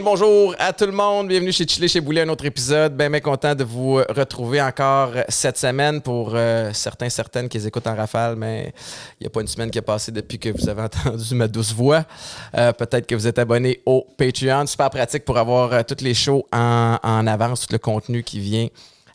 bonjour à tout le monde. Bienvenue chez Chili chez Boulet, un autre épisode. Bien, bien content de vous euh, retrouver encore euh, cette semaine pour euh, certains, certaines qui écoutent en rafale, mais il n'y a pas une semaine qui a passé depuis que vous avez entendu ma douce voix. Peut-être que vous êtes abonné au Patreon. Super pratique pour avoir tous toutes les shows en, en, avance, tout le contenu qui vient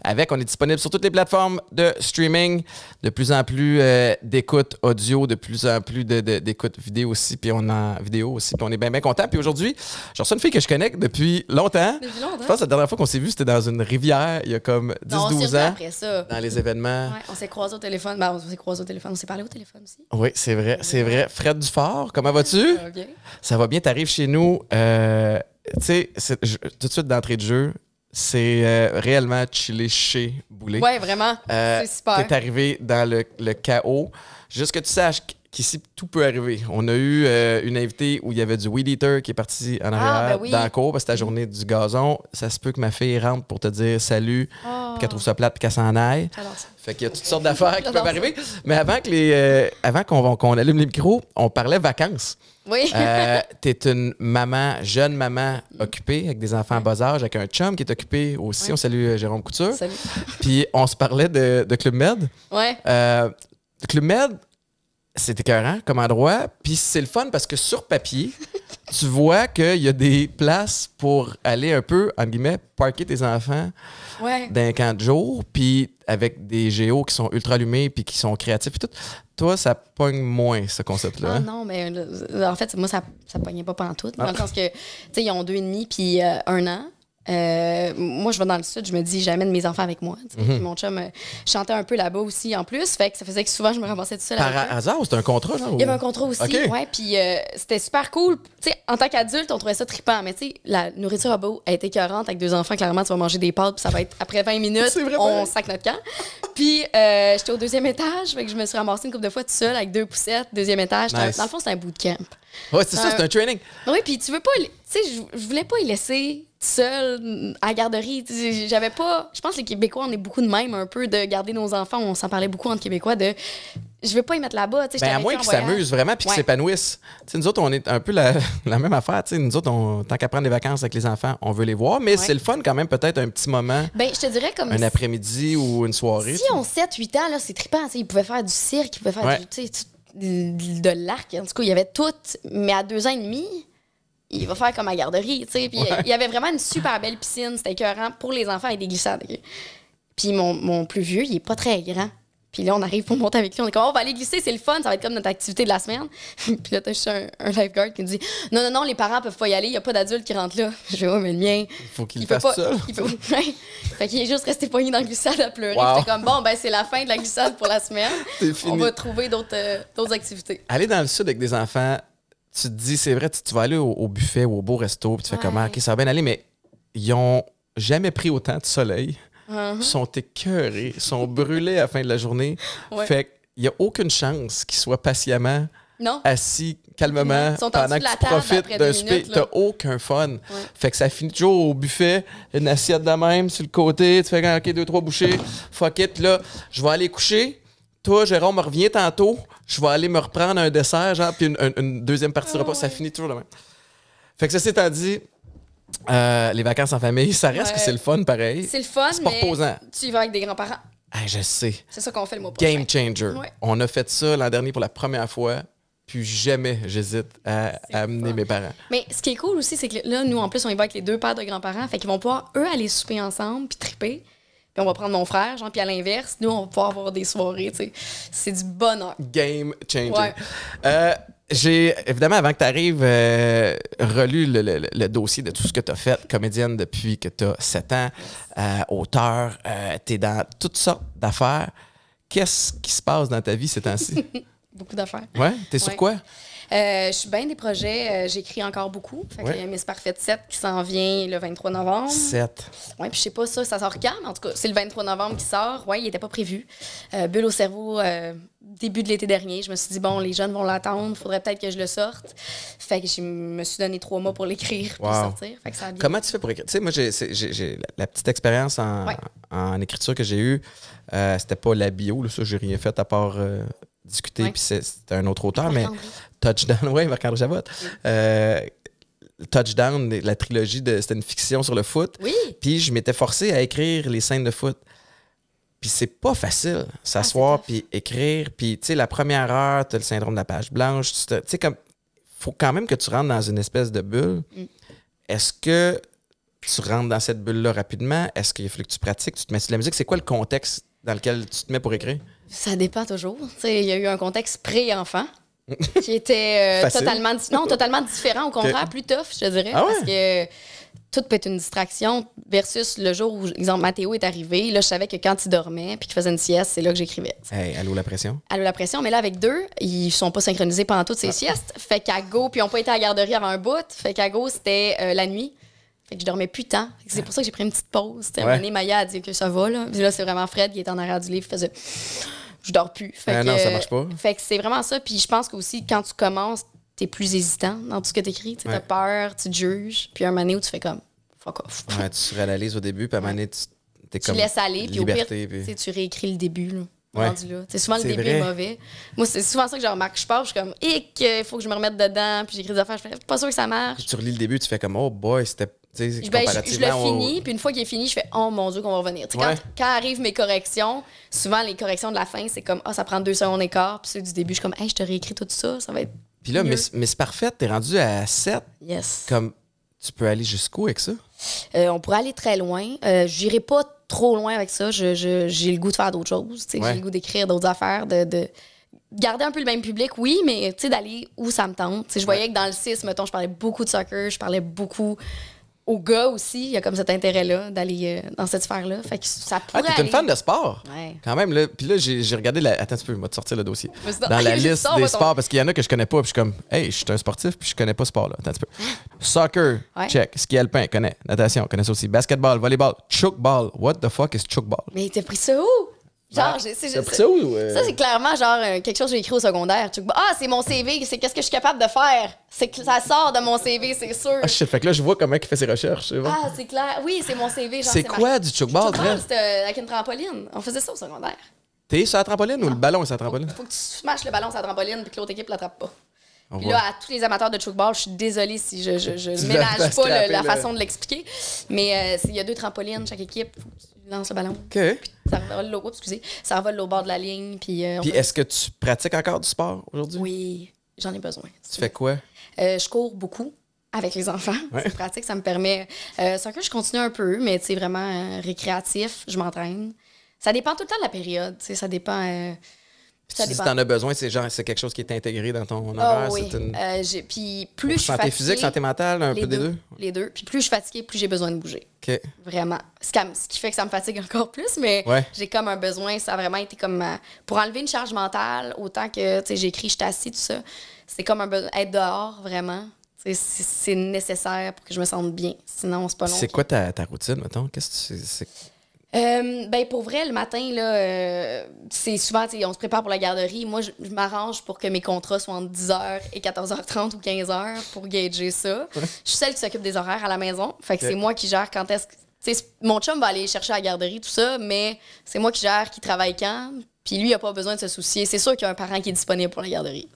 avec. On est disponible sur toutes les plateformes de streaming. De plus en plus euh, d'écoute audio, de plus en plus d'écoute vidéo aussi, puis on a vidéo aussi, puis on est bien, bien content. Puis aujourd'hui, genre reçois une fille que je connecte depuis longtemps. Depuis longtemps. Je pense que la dernière fois qu'on s'est vu, c'était dans une rivière, il y a comme 10-12 ans. Après ça. Dans les événements. Ouais, on s'est croisés au téléphone. Ben, on s'est croisés au téléphone. On s'est parlé au téléphone aussi. Oui, c'est vrai, c'est vrai. Fred Dufort, comment vas-tu? Ça va bien. Ça va bien, arrives chez nous. Euh, tu sais, tout de suite d'entrée de jeu, c'est euh, réellement chillé, chez Boulet. Ouais, vraiment. Euh, c'est super. T'es arrivé dans le, le chaos. Juste que tu saches qu'ici, tout peut arriver. On a eu euh, une invitée où il y avait du weed eater qui est parti en ah, arrière ben dans la cour parce que c'était la journée du gazon. Ça se peut que ma fille rentre pour te dire salut, puis ah. qu'elle trouve ça plate, puis qu'elle s'en aille. Alors, Fait qu'il y a toutes sortes d'affaires qui peuvent arriver. Mais avant que les, euh, avant qu'on allume les micros, on parlait vacances. Oui. Euh, t'es une maman, jeune maman occupée avec des enfants à bas âge, avec un chum qui est occupé aussi. On salue Jérôme Couture. Salut. Puis on se parlait de, Club Med. Ouais. Club Med, c'est écœurant comme endroit. Puis c'est le fun parce que sur papier, tu vois qu'il y a des places pour aller un peu, en guillemets, parquer tes enfants d'un camp de jour, puis avec des géos qui sont ultra allumés, puis qui sont créatifs, et tout. Toi, ça pogne moins, ce concept-là. Ah hein? non, mais en fait, moi, ça, ça pognait pas pendant tout, ah. dans que, tu sais, ils ont deux et demi, puis euh, un an. Euh, moi, je vais dans le sud, je me dis, j'amène mes enfants avec moi. Mhm. Mon chum euh, chantait un peu là-bas aussi en plus. Fait que ça faisait que souvent, je me ramassais tout seul. Par hasard c'était un contrat? Il y avait un contrat aussi. puis euh, c'était super cool. en tant qu'adulte, on trouvait ça trippant. Mais tu sais, la nourriture à beau, a été écœurante. Avec deux enfants, clairement, tu vas manger des pâtes. Puis ça va être après 20 minutes, on sac notre camp. Puis j'étais au deuxième étage. Fait que je me suis ramassée une couple de fois tout seul avec deux poussettes, deuxième étage. Dans le fond, c'est un bootcamp. Ouais, c'est ça, c'est un training. Oui, puis tu veux pas. Tu sais, je voulais pas y laisser seul à la garderie. J'avais pas. Je pense que les Québécois, on est beaucoup de même un peu de garder nos enfants. On s'en parlait beaucoup entre Québécois de. Je veux pas y mettre là-bas. Ben à moins qu'ils s'amusent vraiment puis qu'ils s'épanouissent. Nous autres, on est un peu la, même affaire. sais nous autres, on, tant qu'à prendre des vacances avec les enfants, on veut les voir, mais c'est le fun quand même, peut-être un petit moment. Ben, je te dirais comme. Un après-midi ou une soirée. Si on 7-8 ans, là c'est trippant. sais ils pouvaient faire du cirque, ils pouvaient faire de l'arc. En tout cas, il y avait tout. Mais à deux ans et demi, il va faire comme à la garderie, tu sais. Euh, il y avait vraiment une super belle piscine, c'était écœurant pour les enfants et des glissades. Puis mon, plus vieux, il est pas très grand. Puis là, on arrive pour monter avec lui. On est comme, oh, on va aller glisser, c'est le fun, ça va être comme notre activité de la semaine. puis là, t'as juste un, lifeguard qui me dit, non, non, non, les parents peuvent pas y aller, il y a pas d'adulte qui rentre là. Je vais, oh, mais le mien. Il faut qu'il fasse ça. Il fait qu'il est juste resté poigné dans la glissade à pleurer. Wow. comme, bon, ben, c'est la fin de la glissade pour la semaine. on va trouver euh, d'autres activités. Aller dans le sud avec des enfants tu te dis, c'est vrai, tu, vas aller au, buffet ou au beau resto, puis tu fais comment, ah, ok, ça va bien aller, mais ils ont jamais pris autant de soleil, Ils uh-huh. sont écœurés, sont brûlés à la fin de la journée. Fait qu'il n'y a aucune chance qu'ils soient patiemment assis calmement pendant que tu profites d'un souper. aucun fun. Fait que ça finit toujours au buffet, une assiette de même sur le côté, tu fais OK, deux, trois bouchées, fuck it, là, je vais aller coucher. Toi, Jérôme, reviens tantôt je vais aller me reprendre un dessert, genre, puis une, deuxième partie de repas. Ça ah finit toujours le même. Fait que ceci étant dit, euh, les vacances en famille, ça reste que c'est le fun pareil. C'est le fun, pas mais reposant. tu y vas avec des grands-parents. Ah, je sais. C'est ça qu'on fait le mot Game changer. On a fait ça l'an dernier pour la première fois. Puis jamais j'hésite à, amener mes parents. Mais ce qui est cool aussi, c'est que là, nous, en plus, on y va avec les deux pères de grands-parents. Fait qu'ils vont pouvoir, eux, aller souper ensemble puis triper puis on va prendre mon frère, genre, puis à l'inverse, nous, on va pouvoir avoir des soirées, tu sais. C'est du bonheur. Game changer. Euh, j'ai, évidemment, avant que tu arrives, euh, relu le, dossier de tout ce que tu as fait, comédienne depuis que tu as 7 ans, euh, auteur, tu es dans toutes sortes d'affaires. Qu'est-ce qui se passe dans ta vie ces temps-ci? Beaucoup d'affaires. Ouais? Tu es sur quoi? Euh, je suis bien des projets. Euh, j'écris encore beaucoup. Fait y a Miss Parfait 7 qui s'en vient le 23 novembre. 7. Oui, puis je sais pas ça, ça sort quand, mais en tout cas, c'est le 23 novembre qui sort. Oui, il n'était pas prévu. Euh, bulle au cerveau, début de l'été dernier. Je me suis dit, bon, les jeunes vont l'attendre. faudrait peut-être que je le sorte. Fait que je me suis donné trois mois pour l'écrire pour sortir. Comment tu fais pour écrire? Tu sais, moi, j'ai la petite expérience en, écriture que j'ai eue. Euh, c'était pas la bio, là, ça, j'ai rien fait à part discuter, puis c'est un autre auteur, mais Touchdown, oui, Marc-André Chabot. Euh, Touchdown, la trilogie, de, c'était une fiction sur le foot. Puis je m'étais forcé à écrire les scènes de foot. Puis c'est pas facile, s'asseoir ah, puis écrire. Puis, tu sais, la première heure, tu le syndrome de la page blanche. Tu sais, comme, faut quand même que tu rentres dans une espèce de bulle. Mm. Est-ce que tu rentres dans cette bulle-là rapidement? Est-ce qu'il faut que tu pratiques? Tu te mets sur la musique? C'est quoi le contexte dans lequel tu te mets pour écrire? Ça dépend toujours. Il y a eu un contexte pré-enfant qui était euh, totalement, non, totalement différent, au contraire, plus tough, je dirais. Ah parce que tout peut être une distraction versus le jour où, exemple, Mathéo est arrivé. Là, je savais que quand il dormait puis qu'il faisait une sieste, c'est là que j'écrivais. Hey, allô la pression? Allô la pression. Mais là, avec deux, ils sont pas synchronisés pendant toutes ces ah. siestes. Fait qu'à go, puis ils n'ont pas été à la garderie avant un bout. Fait qu'à go, c'était euh, la nuit. Fait que je dormais plus tant. C'est pour ça que j'ai pris une petite pause. Ouais. Un moment Maya a dit que ça va. Là, là c'est vraiment Fred qui est en arrière du livre. faisait je dors plus. Fait que, ah non, ça marche pas. Fait que c'est vraiment ça. Puis je pense qu'aussi, quand tu commences, t'es plus hésitant dans tout ce que t'écris. T'as peur, tu te juges. Puis un moment où tu fais comme fuck off. Ouais, tu réalises au début, puis à un moment donné, tu t'es comme. Tu laisses aller, puis au pire, tu réécris le début. Là. Souvent, le début est mauvais. Moi, c'est souvent ça que je remarque. Je pars, je suis comme, hic, il faut que je me remette dedans, puis j'écris des affaires, je fais, pas sûr que ça marche. tu relis le début, tu fais comme, oh boy, c'était ben, je, le finis, puis une fois qu'il est fini, je fais Oh mon Dieu, qu'on va revenir. Quand, quand, arrivent mes corrections, souvent les corrections de la fin, c'est comme Ah, ça prend deux secondes et puis ceux du début, je suis comme Hey, je te réécris tout ça, ça va être. Puis là, mais c'est parfait, t'es rendu à 7. Yes. Comme, tu peux aller jusqu'où avec ça? Euh, on pourrait aller très loin. Euh, j'irai pas trop loin avec ça. J'ai le goût de faire d'autres choses. J'ai le goût d'écrire d'autres affaires, de, garder un peu le même public, oui, mais d'aller où ça me tente. je voyais que dans le 6, mettons, je parlais beaucoup de soccer, je parlais beaucoup aux gars aussi, il y a comme cet intérêt-là d'aller euh, dans cette sphère-là. Fait que ça ah, pourrait. Ah, t'es une fan de sport? Ouais. Quand même, là. Puis là, j'ai regardé la. Attends un petit peu, te sortir le dossier. Dans, la liste des sports, parce qu'il y en a que je connais pas, puis je suis comme, hey, je suis un sportif, puis je connais pas ce sport-là. Attends un petit peu. Soccer, check. Ski alpin, connais. Natation, connais ça aussi. Basketball, volleyball, chokeball. What the fuck is chuckball? Mais t'as pris ça où? Genre, c'est, ça, ça c'est clairement genre euh, quelque chose que j'ai écrit au secondaire. Tu, ah, c'est mon CV, c'est qu'est-ce que je suis capable de faire. C'est ça sort de mon CV, c'est sûr. Ah, fait que là, je vois comment il fait ses recherches. Ah, c'est clair. Oui, c'est mon CV. c'est, quoi du tchoukball? « C'était c'est avec une trampoline. On faisait ça au secondaire. T'es sur la trampoline ou le ah. ballon est sur la trampoline? Faut, faut, que tu smashes le ballon sur la trampoline puis que l'autre équipe l'attrape pas. là, à tous les amateurs de tchoukball, je suis désolée si je, je, je pas la façon de l'expliquer. Mais euh, il y a deux trampolines, chaque équipe lance le ballon. OK. ça envole au, excusez, ça au bord de la ligne. Puis, euh, est-ce que tu pratiques encore du sport aujourd'hui? Oui, j'en ai besoin. Tu fais quoi? Euh, je cours beaucoup avec les enfants. C'est pratique, ça me permet. Euh, ça que je continue un peu, mais c'est vraiment euh, récréatif, je m'entraîne. Ça dépend tout le temps de la période. Ça dépend si tu en as besoin, c'est genre c'est quelque chose qui est intégré dans ton ah horaire. oui. Euh, puis plus je santé physique, santé mentale, un peu des deux. Les deux. Puis plus je suis fatiguée, plus j'ai besoin de bouger. Ok. Vraiment. Ce qui, fait que ça me fatigue encore plus, mais j'ai comme un besoin. Ça a vraiment été comme euh, pour enlever une charge mentale, autant que j'écris, je suis tout ça. C'est comme un besoin être dehors vraiment. C'est nécessaire pour que je me sente bien. Sinon, c'est pas long. C'est quoi ta, ta routine, mettons? Qu'est-ce que tu, euh, ben pour vrai, le matin, là, euh, c'est souvent, on se prépare pour la garderie. Moi, je, m'arrange pour que mes contrats soient entre 10h et 14h30 ou 15h pour gager ça. je suis celle qui s'occupe des horaires à la maison. Fait que c'est moi qui gère quand est-ce que. mon chum va aller chercher à la garderie, tout ça, mais c'est moi qui gère, qui travaille quand. Puis lui, il n'a pas besoin de se soucier. C'est sûr qu'il y a un parent qui est disponible pour la garderie.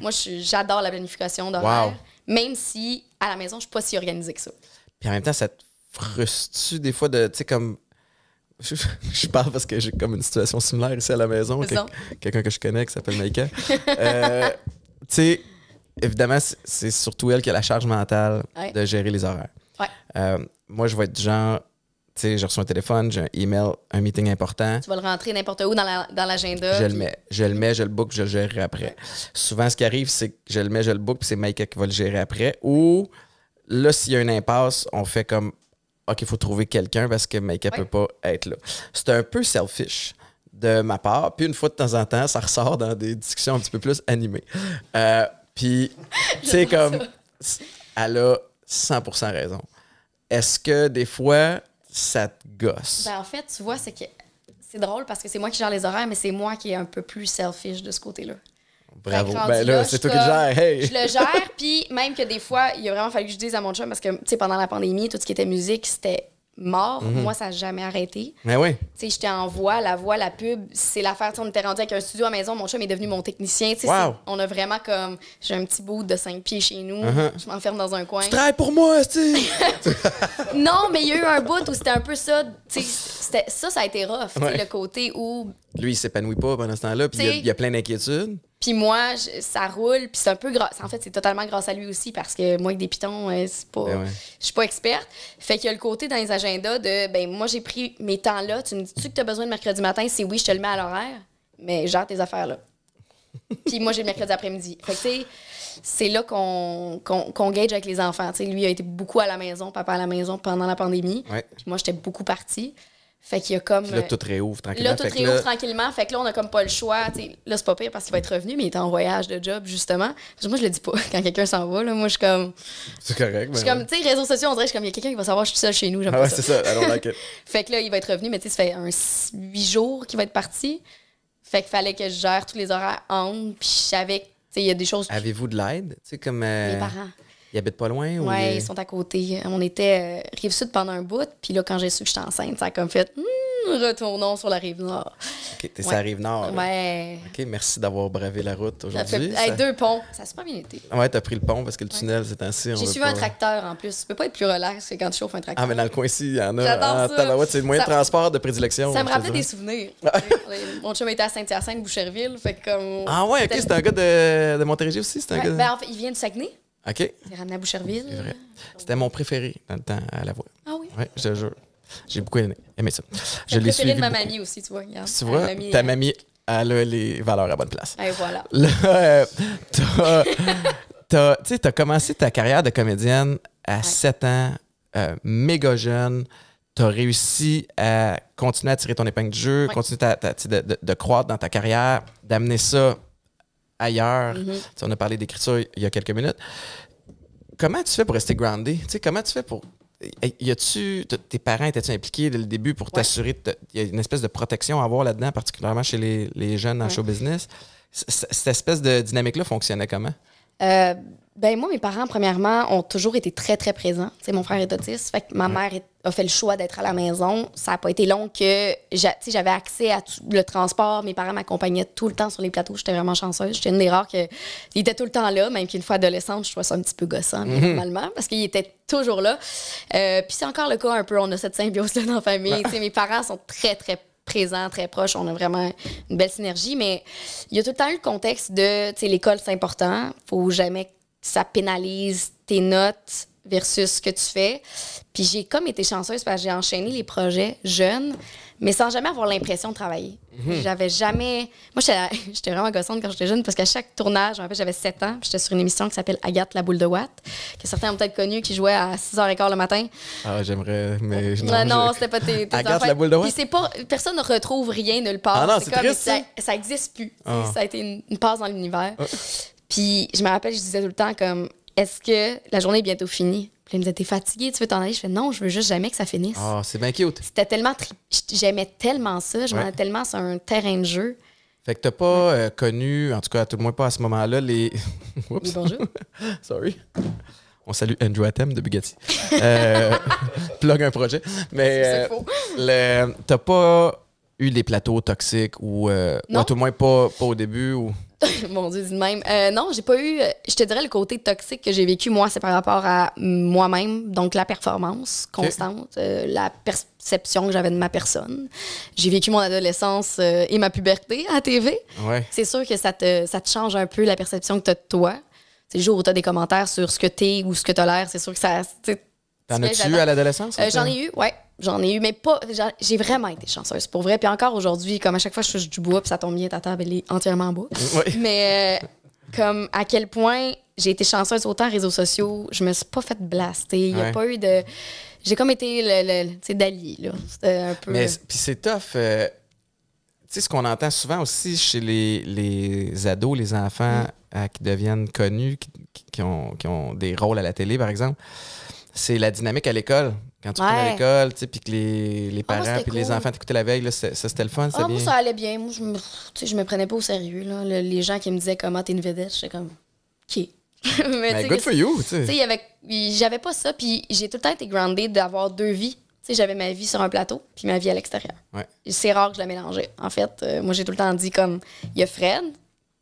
Moi, j'adore la planification d'horaires. même si à la maison, je ne suis pas si organisée que ça. Puis en même temps, ça te frustre-tu des fois de, tu sais, comme je, parle parce que j'ai comme une situation similaire ici à la maison. Quelqu'un que je connais qui s'appelle Maïka. Euh, tu sais, évidemment, c'est surtout elle qui a la charge mentale de gérer les horaires. Euh, moi, je vais être genre, tu sais, je reçois un téléphone, j'ai un email, un meeting important. Tu vas le rentrer n'importe où dans l'agenda. je le mets, je le mets, je le book, je le gérerai après. Souvent, ce qui arrive, c'est que je le mets, je le book, puis c'est Maïka qui va le gérer après. Ou là, s'il y a une impasse, on fait comme OK, il faut trouver quelqu'un parce que Mike ne peut pas être là. C'est un peu selfish de ma part. Puis une fois de temps en temps, ça ressort dans des discussions un petit peu plus animées. Euh, puis, tu sais, comme, elle a 100% raison. Est-ce que des fois, ça te gosse? Ben, en fait, tu vois, c'est que c'est drôle parce que c'est moi qui gère les horaires, mais c'est moi qui est un peu plus selfish de ce côté-là. Bravo. Ben là, c'est toi qui le gères. Je le gère, puis même que des fois, il a vraiment fallu que je dise à mon chum, parce que, tu sais, pendant la pandémie, tout ce qui était musique, c'était mort. Mhm. Moi, ça n'a jamais arrêté. Mais ben oui. Tu sais, j'étais en voix, la voix, la pub, c'est l'affaire. On était rendu avec un studio à maison, mon chum est devenu mon technicien. On a vraiment comme. J'ai un petit bout de 5 pieds chez nous, uh-huh. je m'enferme dans un coin. Tu travailles pour moi, tu Non, mais il y a eu un bout où c'était un peu ça. Ça, ça a été rough. Le côté où. Lui, il s'épanouit pas pendant ce temps-là, puis il y a plein d'inquiétudes. Puis moi, ça roule, puis c'est un peu grâce. En fait, c'est totalement grâce à lui aussi, parce que moi, avec des pitons, euh, ben je ne suis pas experte. Fait qu'il y a le côté dans les agendas de, ben moi, j'ai pris mes temps-là. Tu me dis-tu que tu as besoin de mercredi matin? C'est oui, je te le mets à l'horaire, mais gère tes affaires-là. puis moi, j'ai le mercredi après-midi. Fait que, c'est là qu'on qu gage avec les enfants. sais, lui a été beaucoup à la maison, papa à la maison pendant la pandémie. Puis moi, j'étais beaucoup partie. Fait qu'il y a comme. là, euh, tout réouvre tranquillement. Là, tout réouvre tranquillement. Fait que là, on a comme pas le choix. là, c'est pas pire parce qu'il va être revenu, mais il est en voyage de job, justement. Moi, je le dis pas quand quelqu'un s'en va. Là, moi, je suis comme. C'est correct. Je suis comme, tu sais, réseaux sociaux, on dirait, je suis comme, il y a quelqu'un qui va savoir, je suis seule chez nous. ah, ouais, c'est ça. fait que là, il va être revenu, mais tu sais, ça fait un huit jours qu'il va être parti. Fait qu'il fallait que je gère tous les horaires en. Puis je savais, tu sais, il y a des choses. Avez-vous de l'aide? Tu sais, comme. Euh, les parents. Ils habitent pas loin? Ou ouais, ils... sont à côté. On était euh, Rive-Sud pendant un bout, puis là, quand j'ai su que j'étais enceinte, ça a comme fait hmm, retournons sur la Rive-Nord ». OK, t'es sur la Rive-Nord. Ouais. OK, merci d'avoir bravé la route aujourd'hui. Ça deux ponts, ça s'est pas bien été. Ouais, t'as pris le pont parce que le tunnel, c'est ainsi. J'ai suivi un tracteur en plus. Tu peux pas être plus relax que quand tu chauffes un tracteur. Ah, mais dans le coin ci il y en a. J'adore ah, ça. C'est le moyen de transport de prédilection. Ça me rappelle des souvenirs. Mon chum était à Saint-Hyacinthe, Boucherville, fait comme... Ah ouais, OK, c'était un gars de, de Montérégie aussi? c'était un ben, il vient de Saguenay. OK. C'est ramené à Boucherville. C'était mon préféré dans le temps à la voix. Ah oui? Oui, je te jure. J'ai beaucoup aimé, ça. Je l'ai suivi. de ma mamie aussi, tu vois. Tu vois, ta mamie, elle a les valeurs à bonne place. Et ben, voilà. Là, euh, t'as, commencé ta carrière de comédienne à 7 ans, euh, méga jeune. T'as réussi à continuer à tirer ton épingle du jeu, continuer de, de croître dans ta carrière, d'amener ça ailleurs. Mm-hmm. On a parlé d'écriture il y a quelques minutes. Comment tu fais pour rester groundé? T'sais, comment tu fais pour. Eh, y a-tu, tes parents étaient-ils impliqués dès le début pour t'assurer y a une espèce de protection à avoir là-dedans, particulièrement chez les, jeunes en show business? cette espèce de dynamique-là fonctionnait comment? Euh, ben moi, mes parents, premièrement, ont toujours été très, très présents. mon frère est autiste, fait que ma mère a fait le choix d'être à la maison. Ça n'a pas été long que j'avais accès à le transport. Mes parents m'accompagnaient tout le temps sur les plateaux. J'étais vraiment chanceuse. J'étais une des rares qui était tout le temps là, même qu'une fois adolescente, je trouvais ça un petit peu gossant, mais mhm. normalement, parce qu'il était toujours là. Euh, puis c'est encore le cas un peu. On a cette symbiose-là dans la famille. Mes parents sont très, très présents, très proches. On a vraiment une belle synergie, mais il y a tout le temps eu le contexte de, tu sais, l'école, c'est important. Faut jamais ça pénalise tes notes versus ce que tu fais. Puis j'ai comme été chanceuse parce que j'ai enchaîné les projets jeunes, mais sans jamais avoir l'impression de travailler. Mhm. J'avais jamais. Moi, j'étais vraiment gossante quand j'étais jeune parce qu'à chaque tournage, en fait, j'avais 7 ans, j'étais sur une émission qui s'appelle Agathe la boule de Watt, que certains ont peut-être connu, qui jouait à 6h15 le matin. Ah, j'aimerais, mais je Non, non c'était pas tes, Agathe la boule de Watt. Puis pas, personne ne retrouve rien nulle part. Ah non, c'est ça, ça existe plus. Ah. Ça a été une, passe dans l'univers. Ah. Puis je me rappelle, je disais tout le temps comme est-ce que la journée est bientôt finie? Puis il me disait, t'es fatigué, tu veux t'en aller? Je fais, non, je veux juste jamais que ça finisse. Ah, c'est bien cute. C'était tellement, j'aimais tellement ça, je m'en ai tellement sur un terrain de jeu. Fait que t'as pas euh, connu, en tout cas, à tout le moins pas à ce moment-là, les. Oups. bonjour. Sorry. On salue Andrew Atem de Bugatti. Euh, un projet. Mais euh, t'as pas eu des plateaux toxiques ou, euh, ou, tout le moins pas, pas au début ou. Mon Dieu, dis même. Euh, non, j'ai pas eu. Euh, je te dirais le côté toxique que j'ai vécu, moi, c'est par rapport à moi-même. Donc, la performance constante, euh, la perception que j'avais de ma personne. J'ai vécu mon adolescence euh, et ma puberté à TV. C'est sûr que ça te, ça te change un peu la perception que tu as de toi. C'est le jour où tu as des commentaires sur ce que tu es ou ce que tu as l'air. C'est sûr que ça. T'en as-tu eu à l'adolescence? J'en ai eu, ouais. J'en ai eu, mais pas. J'ai vraiment été chanceuse, pour vrai. Puis encore aujourd'hui, comme à chaque fois, je touche du bois, puis ça tombe bien, ta table, elle est entièrement en bois. Mais euh, comme à quel point j'ai été chanceuse autant réseaux sociaux, je me suis pas faite blaster. Il n'y a pas eu de. J'ai comme été le, d'allié, là. Mais puis c'est tough. Euh, tu sais, ce qu'on entend souvent aussi chez les, ados, les enfants mm. euh, qui deviennent connus, ont, qui ont des rôles à la télé, par exemple, c'est la dynamique à l'école quand tu ouais. à l'école, tu sais, puis que les, ah, parents puis les enfants t'écoutaient la veille, là, ça, c'était le fun, ah, Moi, ça allait bien. Moi, je me, je me prenais pas au sérieux. les gens qui me disaient comment t'es une vedette, j'étais comme, OK. mais, ben, good for you, tu sais. J'avais pas ça, puis j'ai tout le temps été grounded » d'avoir deux vies. Tu sais, j'avais ma vie sur un plateau, puis ma vie à l'extérieur. Ouais. C'est rare que je la mélangeais. En fait, euh, moi, j'ai tout le temps dit comme, il y a Fred,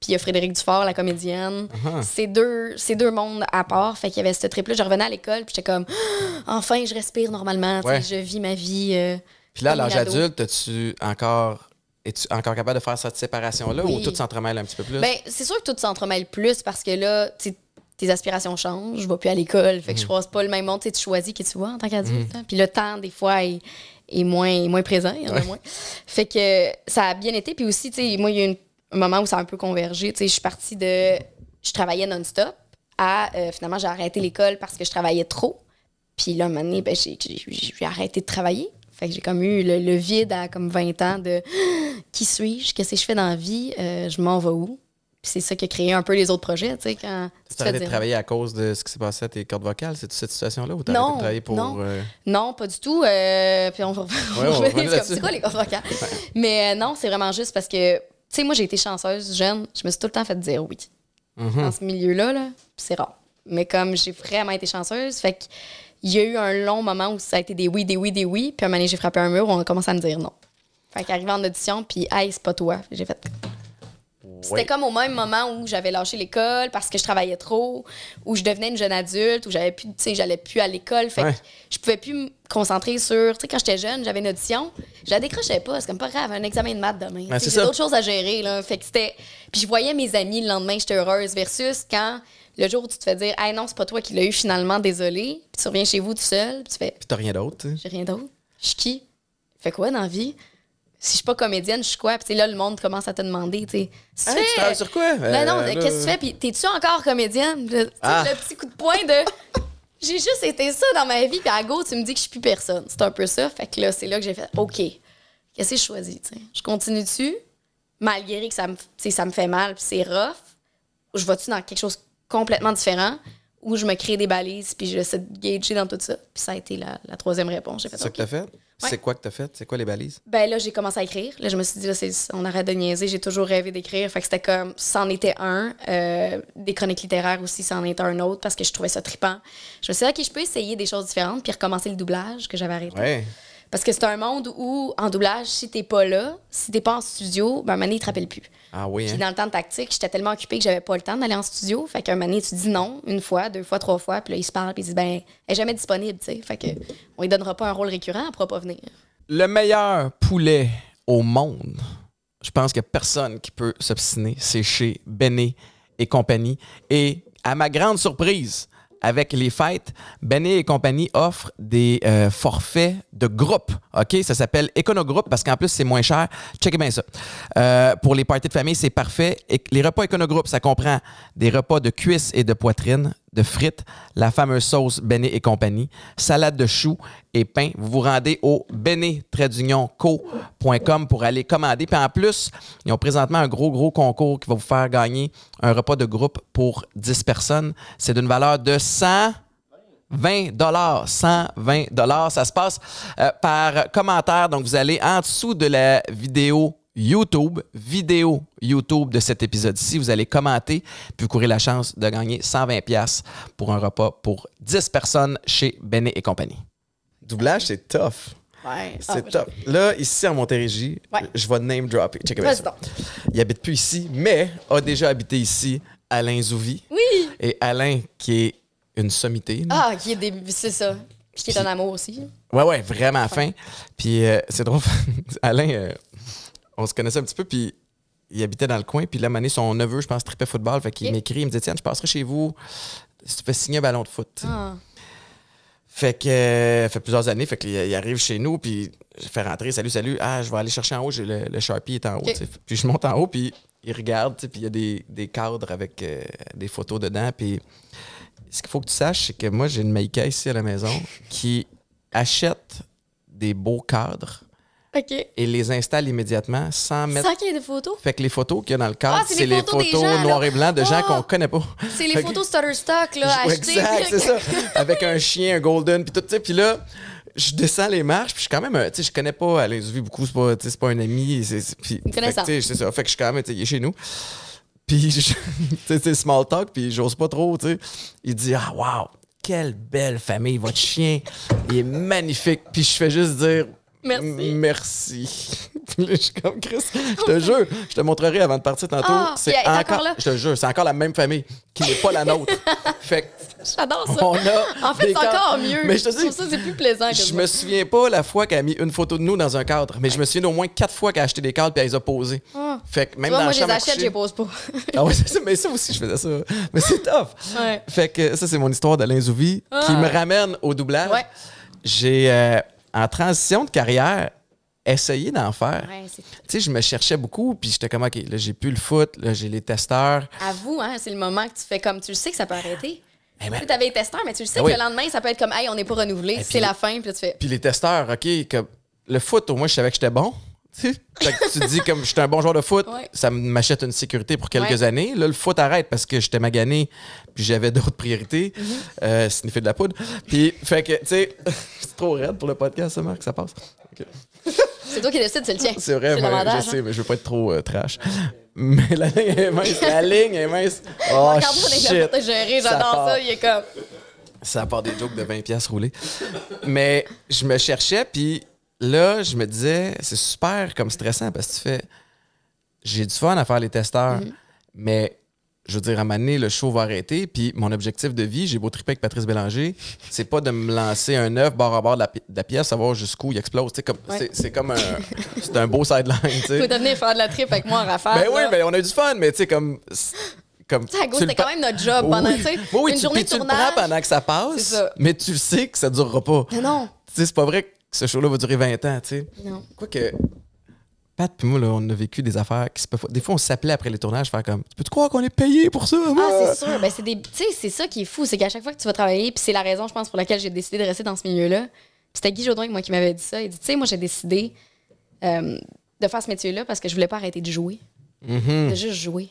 puis il y a Frédéric Dufort, la comédienne. Uh-huh. C'est deux, c'est deux mondes à part. Fait qu'il y avait ce trip-là. Je revenais à l'école, puis j'étais comme, enfin, je respire normalement. Je vis ma vie. Euh, puis là, à l'âge adulte, tu encore es-tu encore capable de faire cette séparation-là ou tout s'entremêle un petit peu plus? Bien, c'est sûr que tout s'entremêle plus parce que là, tes aspirations changent, je ne vais plus à l'école, fait que je mhm. croise pas le même monde, tu choisis qui tu vois en tant qu'adulte. Mhm. Hein. Puis le temps, des fois, est, moins, moins présent, moins. Fait que ça a bien été. Puis aussi, moi, il y a une un moment où ça a un peu convergé. Tu je suis partie de. Je travaillais non-stop à. Euh, finalement, j'ai arrêté l'école parce que je travaillais trop. Puis là, un moment donné, ben, j'ai, arrêté de travailler. Fait que j'ai comme eu le, vide à comme 20 ans de qui suis-je, qu'est-ce que je fais dans la vie, euh, je m'en vais où. Puis c'est ça qui a créé un peu les autres projets, tu sais, quand... de travailler à cause de ce qui s'est passé à tes cordes vocales, c'est cette situation-là, ou t'as de pour... Euh, non, pas du tout, puis on va... c'est quoi les cordes vocales? Mais non, c'est vraiment juste parce que tu sais, moi, j'ai été chanceuse jeune. Je me suis tout le temps fait dire oui. Mhm. Dans ce milieu-là, -là, c'est rare. Mais comme j'ai vraiment été chanceuse, fait que il y a eu un long moment où ça a été des oui, des oui, des oui. Puis un moment donné, j'ai frappé un mur, où on a commencé à me dire non. Fait qu'arrivé en audition, puis hey, c'est pas toi. J'ai fait c'était comme au même moment où j'avais lâché l'école parce que je travaillais trop, où je devenais une jeune adulte, où j'avais plus, j'allais plus à l'école. Fait que je pouvais plus me concentrer sur, tu sais, quand j'étais jeune, j'avais une audition, je la décrochais pas. C'est comme pas grave, un examen de maths demain. Ben, c'est d'autres choses à gérer, là. Puis je voyais mes amis le lendemain, j'étais heureuse, versus quand le jour où tu te fais dire, ah non, c'est pas toi qui l'as eu finalement, désolé, tu reviens chez vous tout seul, tu fais. Puis t'as rien d'autre, J'ai rien d'autre. Je suis qui? fais quoi dans la vie? si je suis pas comédienne, je suis quoi? Puis là, le monde commence à te demander, tu sais. Hein, sur quoi? Mais ben non, euh, qu'est-ce que tu fais? Puis t'es-tu encore comédienne? Le ah. petit coup de poing de. j'ai juste été ça dans ma vie, puis à gauche, tu me dis que je suis plus personne. C'est un peu ça. Fait que là, c'est là que j'ai fait OK, qu'est-ce que je choisis? Je continue dessus, malgré que ça me, ça me fait mal, puis c'est rough. Je vais-tu dans quelque chose complètement différent? où je me crée des balises, puis j'essaie de gager dans tout ça. Puis ça a été la, troisième réponse. C'est ça que que as fait? C'est quoi que as fait? C'est quoi les balises? Ben là, j'ai commencé à écrire. Là, je me suis dit, là, on arrête de niaiser. J'ai toujours rêvé d'écrire. Fait que c'était comme, c'en était un. Euh, des chroniques littéraires aussi, c'en était un autre parce que je trouvais ça tripant. Je me suis dit, OK, je peux essayer des choses différentes puis recommencer le doublage que j'avais arrêté. Parce que c'est un monde où, en doublage, si t'es pas là, si t'es pas en studio, ben, un il te rappelle plus. Ah oui. Puis hein? dans le temps de tactique, j'étais tellement occupé que j'avais pas le temps d'aller en studio. Fait qu'un Mané, tu dis non, une fois, deux fois, trois fois, puis là, il se parle, puis il dit, ben, elle est jamais disponible, tu sais. Fait que, on lui donnera pas un rôle récurrent, elle pourra pas venir. Le meilleur poulet au monde, je pense qu'il y a personne qui peut s'obstiner, c'est chez Benet et compagnie. Et à ma grande surprise, avec les fêtes, Benet et compagnie offrent des euh, forfaits de groupe. OK? Ça s'appelle Econogroup parce qu'en plus, c'est moins cher. Checkez bien ça. Euh, pour les parties de famille, c'est parfait. les repas Econogroup, ça comprend des repas de cuisses et de poitrines de frites, la fameuse sauce Benet et compagnie, salade de choux et pain. Vous vous rendez au benet cocom pour aller commander. Puis en plus, ils ont présentement un gros, gros concours qui va vous faire gagner un repas de groupe pour 10 personnes. C'est d'une valeur de 120 dollars, 120 dollars, ça se passe euh, par commentaire. Donc vous allez en dessous de la vidéo YouTube, vidéo YouTube de cet épisode-ci. Vous allez commenter, puis vous courez la chance de gagner 120$ pour un repas pour 10 personnes chez Benet et compagnie. Doublage, c'est tough. Ouais. C'est ah, top. Là, ici en Montérégie, je vais name dropper. Check Il n'habite plus ici, mais a déjà habité ici Alain Zouvi. Oui. Et Alain, qui est une sommité. Ah, qui est des. C'est ça. Puis qui est un amour aussi. Ouais, ouais, vraiment fin. Puis euh, c'est drôle. Alain. Euh, on se connaissait un petit peu, puis il habitait dans le coin. Puis là, Mané, son neveu, je pense, tripait football. Fait qu'il m'écrit, il me dit Tiens, je passerai chez vous si tu peux signer un ballon de foot. Ah. Fait que, ça euh, fait plusieurs années, fait qu'il arrive chez nous, puis je fais rentrer, salut, salut, ah, je vais aller chercher en haut, le, le Sharpie est en haut. Puis je monte en haut, puis il regarde, puis il y a des, cadres avec euh, des photos dedans. Puis ce qu'il faut que tu saches, c'est que moi, j'ai une Maïka ici à la maison qui achète des beaux cadres OK. Et les installe immédiatement sans mettre. Sans qu'il y ait des photos. Fait que les photos qu'il y a dans le ah, cadre, c'est les, photos, noires et blanc de gens ah! qu'on connaît pas. C'est les photos Stutterstock, là, achetées. Exact, c'est ça. Avec un chien, un golden, puis tout, tu Puis là, je descends les marches, puis je suis quand même, tu sais, je connais pas, Alain Zuvi beaucoup, c'est pas, pas un ami. Tu sais, c'est ça. Fait que je suis quand même, tu sais, il est chez nous. Puis, c'est small talk, puis j'ose pas trop, tu sais. Il dit, ah, wow, quelle belle famille, votre chien, il est magnifique. Puis je fais juste dire, Merci. Merci. je suis comme Chris. Je te oh, jure, je te montrerai avant de partir tantôt. Ah, c'est encore, je te jure, c'est encore la même famille qui n'est pas la nôtre. fait J'adore ça. en fait, c'est encore mieux. Mais je te dis, ça, c'est plus plaisant. je me souviens pas la fois qu'elle a mis une photo de nous dans un cadre, mais je me souviens au moins quatre fois qu'elle a acheté des cadres puis elle les a posés. Ah. Fait que même dans moi, chambre je les achète, je les pose pas. Ah mais ça aussi, je faisais ça. Mais c'est tough. Fait que ça, c'est mon histoire d'Alain Zouvi qui me ramène au doublage. J'ai. Euh, en transition de carrière, essayer d'en faire. tu sais, je me cherchais beaucoup, puis j'étais comme, OK, là, j'ai plus le foot, là, j'ai les testeurs. Avoue, hein, c'est le moment que tu fais comme, tu le sais que ça peut arrêter. Eh ben, tu avais les testeurs, mais tu le sais ben que le lendemain, ça peut être comme, hey, on n'est pas renouvelé, c'est la fin, puis tu fais. Puis les testeurs, OK, le foot, au moins, je savais que j'étais bon tu te dis, comme je suis un bon joueur de foot, ça m'achète une sécurité pour quelques années. Là, le foot arrête parce que j'étais magané, puis j'avais d'autres priorités. Ça -hmm. fait de la poudre. Puis, fait que, tu sais, c'est trop raide pour le podcast, ça, Marc, ça passe. C'est toi qui décides, c'est le tien. C'est vrai, je sais, mais je veux pas être trop euh, trash. Mais la ligne est mince, la ligne est mince. Oh, Quand shit. on est géré, j'adore ça, il est comme... Ça part des jokes de 20 pièces roulées. Mais je me cherchais, puis là, je me disais, c'est super comme stressant parce que tu fais, j'ai du fun à faire les testeurs, mm. mais je veux dire, à un moment le show va arrêter. Puis mon objectif de vie, j'ai beau triper avec Patrice Bélanger, c'est pas de me lancer un œuf bord à bord de la, pièce, savoir jusqu'où il explose. C'est comme, c'est, comme un, c'est un beau sideline. Tu peux devenir faire de la trip avec moi en rafale. Ben oui, mais ben, on a eu du fun, mais tu sais, comme. Comme, c'était quand même notre job pendant oui. une tu, journée de tournage. Tu le pendant que ça passe, mais tu sais que ça durera pas. Mais non. Tu sais, c'est pas vrai que ce show-là va durer 20 ans, tu sais. Non. Quoique, Pat puis moi, là, on a vécu des affaires qui se peuvent. Des fois, on s'appelait après les tournages, faire comme Tu peux te croire qu'on est payé pour ça, moi? Ah, c'est sûr. Ben, c'est des... c'est ça qui est fou. C'est qu'à chaque fois que tu vas travailler, puis c'est la raison, je pense, pour laquelle j'ai décidé de rester dans ce milieu-là. c'était Guy Jodoin moi, qui m'avait dit ça. Il dit Tu sais, moi, j'ai décidé euh, de faire ce métier-là parce que je voulais pas arrêter de jouer. Mm De juste jouer.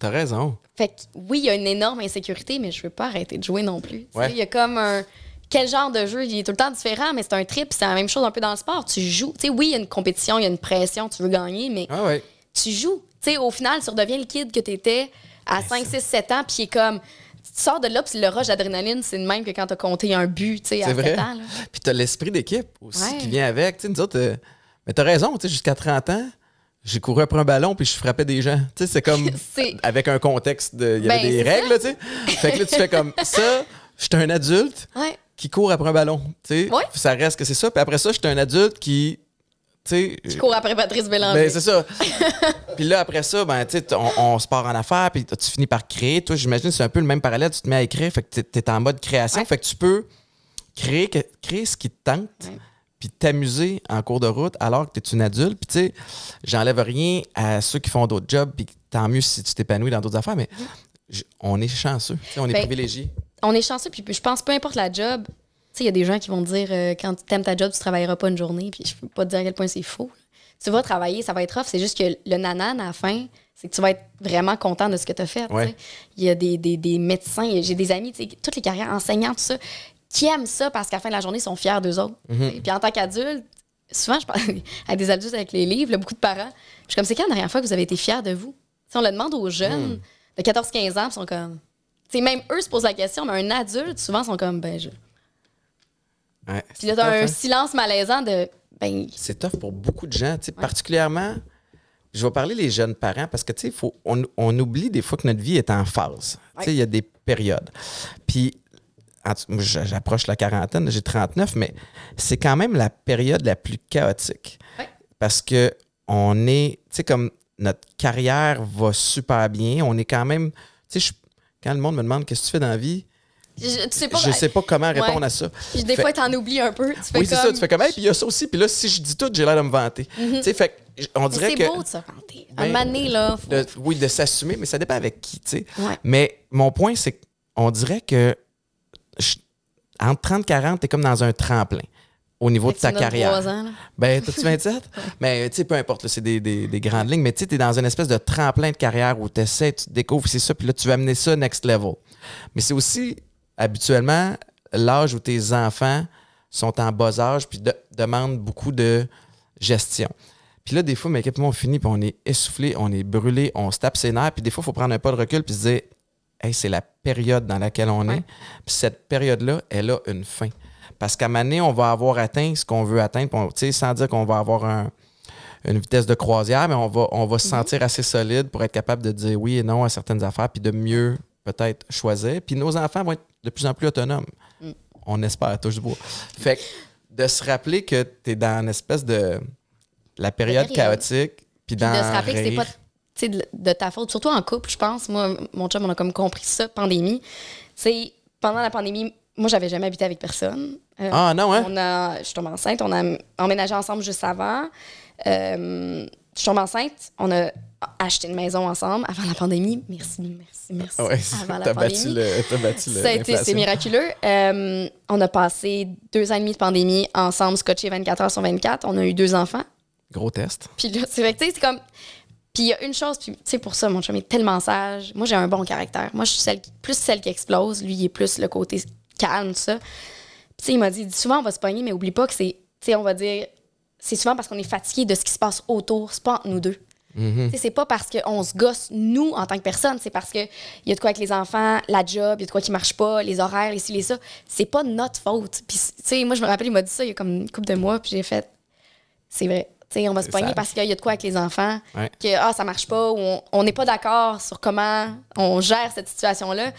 T'as raison. Fait que oui, il y a une énorme insécurité, mais je veux pas arrêter de jouer non plus. Il y a comme un quel genre de jeu, il est tout le temps différent, mais c'est un trip, c'est la même chose un peu dans le sport. Tu joues. Tu sais, oui, il y a une compétition, il y a une pression, tu veux gagner, mais ah tu joues. Tu sais, au final, tu redeviens le kid que tu étais à 5, 6, 7 ans, puis il est comme tu sors de là, puis le rush d'adrénaline, c'est le même que quand tu as compté un but tu sais, à vrai. ans. Puis tu as l'esprit d'équipe aussi qui vient avec. Tu sais, nous euh, mais tu raison, tu sais, jusqu'à 30 ans, j'ai couru après un ballon puis je frappais des gens. Tu sais, c'est comme avec un contexte, de, il y avait ben, des règles. Tu sais. Fait que là, tu fais comme ça, je un adulte qui court après un ballon. Ça reste que c'est ça. Puis après ça, j'étais un adulte qui. Tu cours après Patrice Bélanger. Ben, c'est ça. puis là, après ça, ben, on, se part en affaires, puis tu finis par créer. Toi, j'imagine c'est un peu le même parallèle. Tu te mets à écrire, fait que tu es, en mode création. Fait que tu peux créer, ce qui te tente, puis t'amuser en cours de route alors que tu es une adulte. Puis tu sais, j'enlève rien à ceux qui font d'autres jobs, puis tant mieux si tu t'épanouis dans d'autres affaires, mais mhm. on est chanceux, on est ben, privilégiés. privilégié on est chanceux, puis je pense, peu importe la job, tu il y a des gens qui vont dire euh, quand tu aimes ta job, tu travailleras pas une journée, puis je peux pas te dire à quel point c'est faux. Tu vas travailler, ça va être off, c'est juste que le nanan à la fin, c'est que tu vas être vraiment content de ce que tu as fait. Il y a des, des, des médecins, j'ai des amis, toutes les carrières enseignants, tout ça, qui aiment ça parce qu'à la fin de la journée, ils sont fiers d'eux autres. Mm-hmm. et Puis en tant qu'adulte, souvent, je parle à des adultes avec les livres, beaucoup de parents. Je suis comme, c'est quand la dernière fois que vous avez été fiers de vous? si on le demande aux jeunes mm. de 14-15 ans, ils sont comme, même eux se posent la question, mais un adulte, souvent, sont comme, ben, je. Puis là, t'as un hein. silence malaisant de. Ben... C'est tough pour beaucoup de gens, particulièrement. Je vais parler les jeunes parents parce que, tu sais, on, oublie des fois que notre vie est en phase. Tu sais, il y a des périodes. Puis, j'approche la quarantaine, j'ai 39, mais c'est quand même la période la plus chaotique. Parce que on est, tu sais, comme notre carrière va super bien, on est quand même, tu sais, je suis quand le monde me demande qu'est-ce que tu fais dans la vie, je, ne sais pas, comment répondre à ça. des fois, tu en oublies un peu. oui, c'est ça. Tu fais comme, et puis il y a ça aussi. Puis là, si je dis tout, j'ai l'air de me vanter. Mhm. Tu sais, on dirait que. C'est beau de se vanter. Ben, un donné, là. Faut... oui, de s'assumer, mais ça dépend avec qui, tu sais. Mais mon point, c'est qu'on dirait que entre 30 et 40, es comme dans un tremplin au niveau de ta carrière. Ans, ben, t'as-tu 27? Mais tu sais, peu importe, c'est des, des, grandes lignes, mais tu sais, es dans une espèce de tremplin de carrière où tu essaies, tu découvres, c'est ça, puis là, tu vas amener ça next level. Mais c'est aussi, habituellement, l'âge où tes enfants sont en bas âge, puis de, demandent beaucoup de gestion. Puis là, des fois, mais on finit, puis on est essoufflé, on est brûlé, on se tape ses nerfs, puis des fois, il faut prendre un pas de recul, puis se dire, hey, c'est la période dans laquelle on est, puis cette période-là, elle a une fin. Parce qu'à Mané, on va avoir atteint ce qu'on veut atteindre, sans dire qu'on va avoir une vitesse de croisière, mais on va, on va se mhm. sentir assez solide pour être capable de dire oui et non à certaines affaires, puis de mieux peut-être choisir. Puis nos enfants vont être de plus en plus autonomes. Mm. On espère, touche du bois. Fait que de se rappeler que tu es dans une espèce de la période, chaotique, puis, dans de se rappeler que c'est pas de, ta faute, surtout en couple, je pense. Moi, mon chum, on a comme compris ça, pandémie. c'est pendant la pandémie, moi, j'avais jamais habité avec personne. Euh, ah non, hein? On je suis tombée enceinte, on a emménagé ensemble juste avant. Euh, je je tombée enceinte, on a acheté une maison ensemble avant la pandémie. Merci, merci, merci. Ouais, avant la pandémie. Battu le, c'est miraculeux. Euh, on a passé deux ans et demi de pandémie ensemble, scotché 24 heures sur 24. On a eu deux enfants. Gros test. Puis c'est vrai, tu sais, c'est comme. Puis il y a une chose, tu sais, pour ça, mon chum est tellement sage. Moi, j'ai un bon caractère. Moi, je suis celle plus celle qui explose. Lui, il est plus le côté calme, ça. Puis, il m'a dit, souvent, on va se pogner, mais oublie pas que c'est, tu sais, on va dire, c'est souvent parce qu'on est fatigué de ce qui se passe autour, c'est pas entre nous deux. Mm-hmm. tu sais C'est pas parce qu'on se gosse, nous, en tant que personne, c'est parce qu'il y a de quoi avec les enfants, la job, il y a de quoi qui marche pas, les horaires, ici, les ça. C'est pas notre faute. Puis, tu sais, moi, je me rappelle, il m'a dit ça il y a comme une couple de mois, puis j'ai fait, c'est vrai. sais on va se pogner parce qu'il y a de quoi avec les enfants, que ah, ça marche pas, ou on n'est pas d'accord sur comment on gère cette situation-là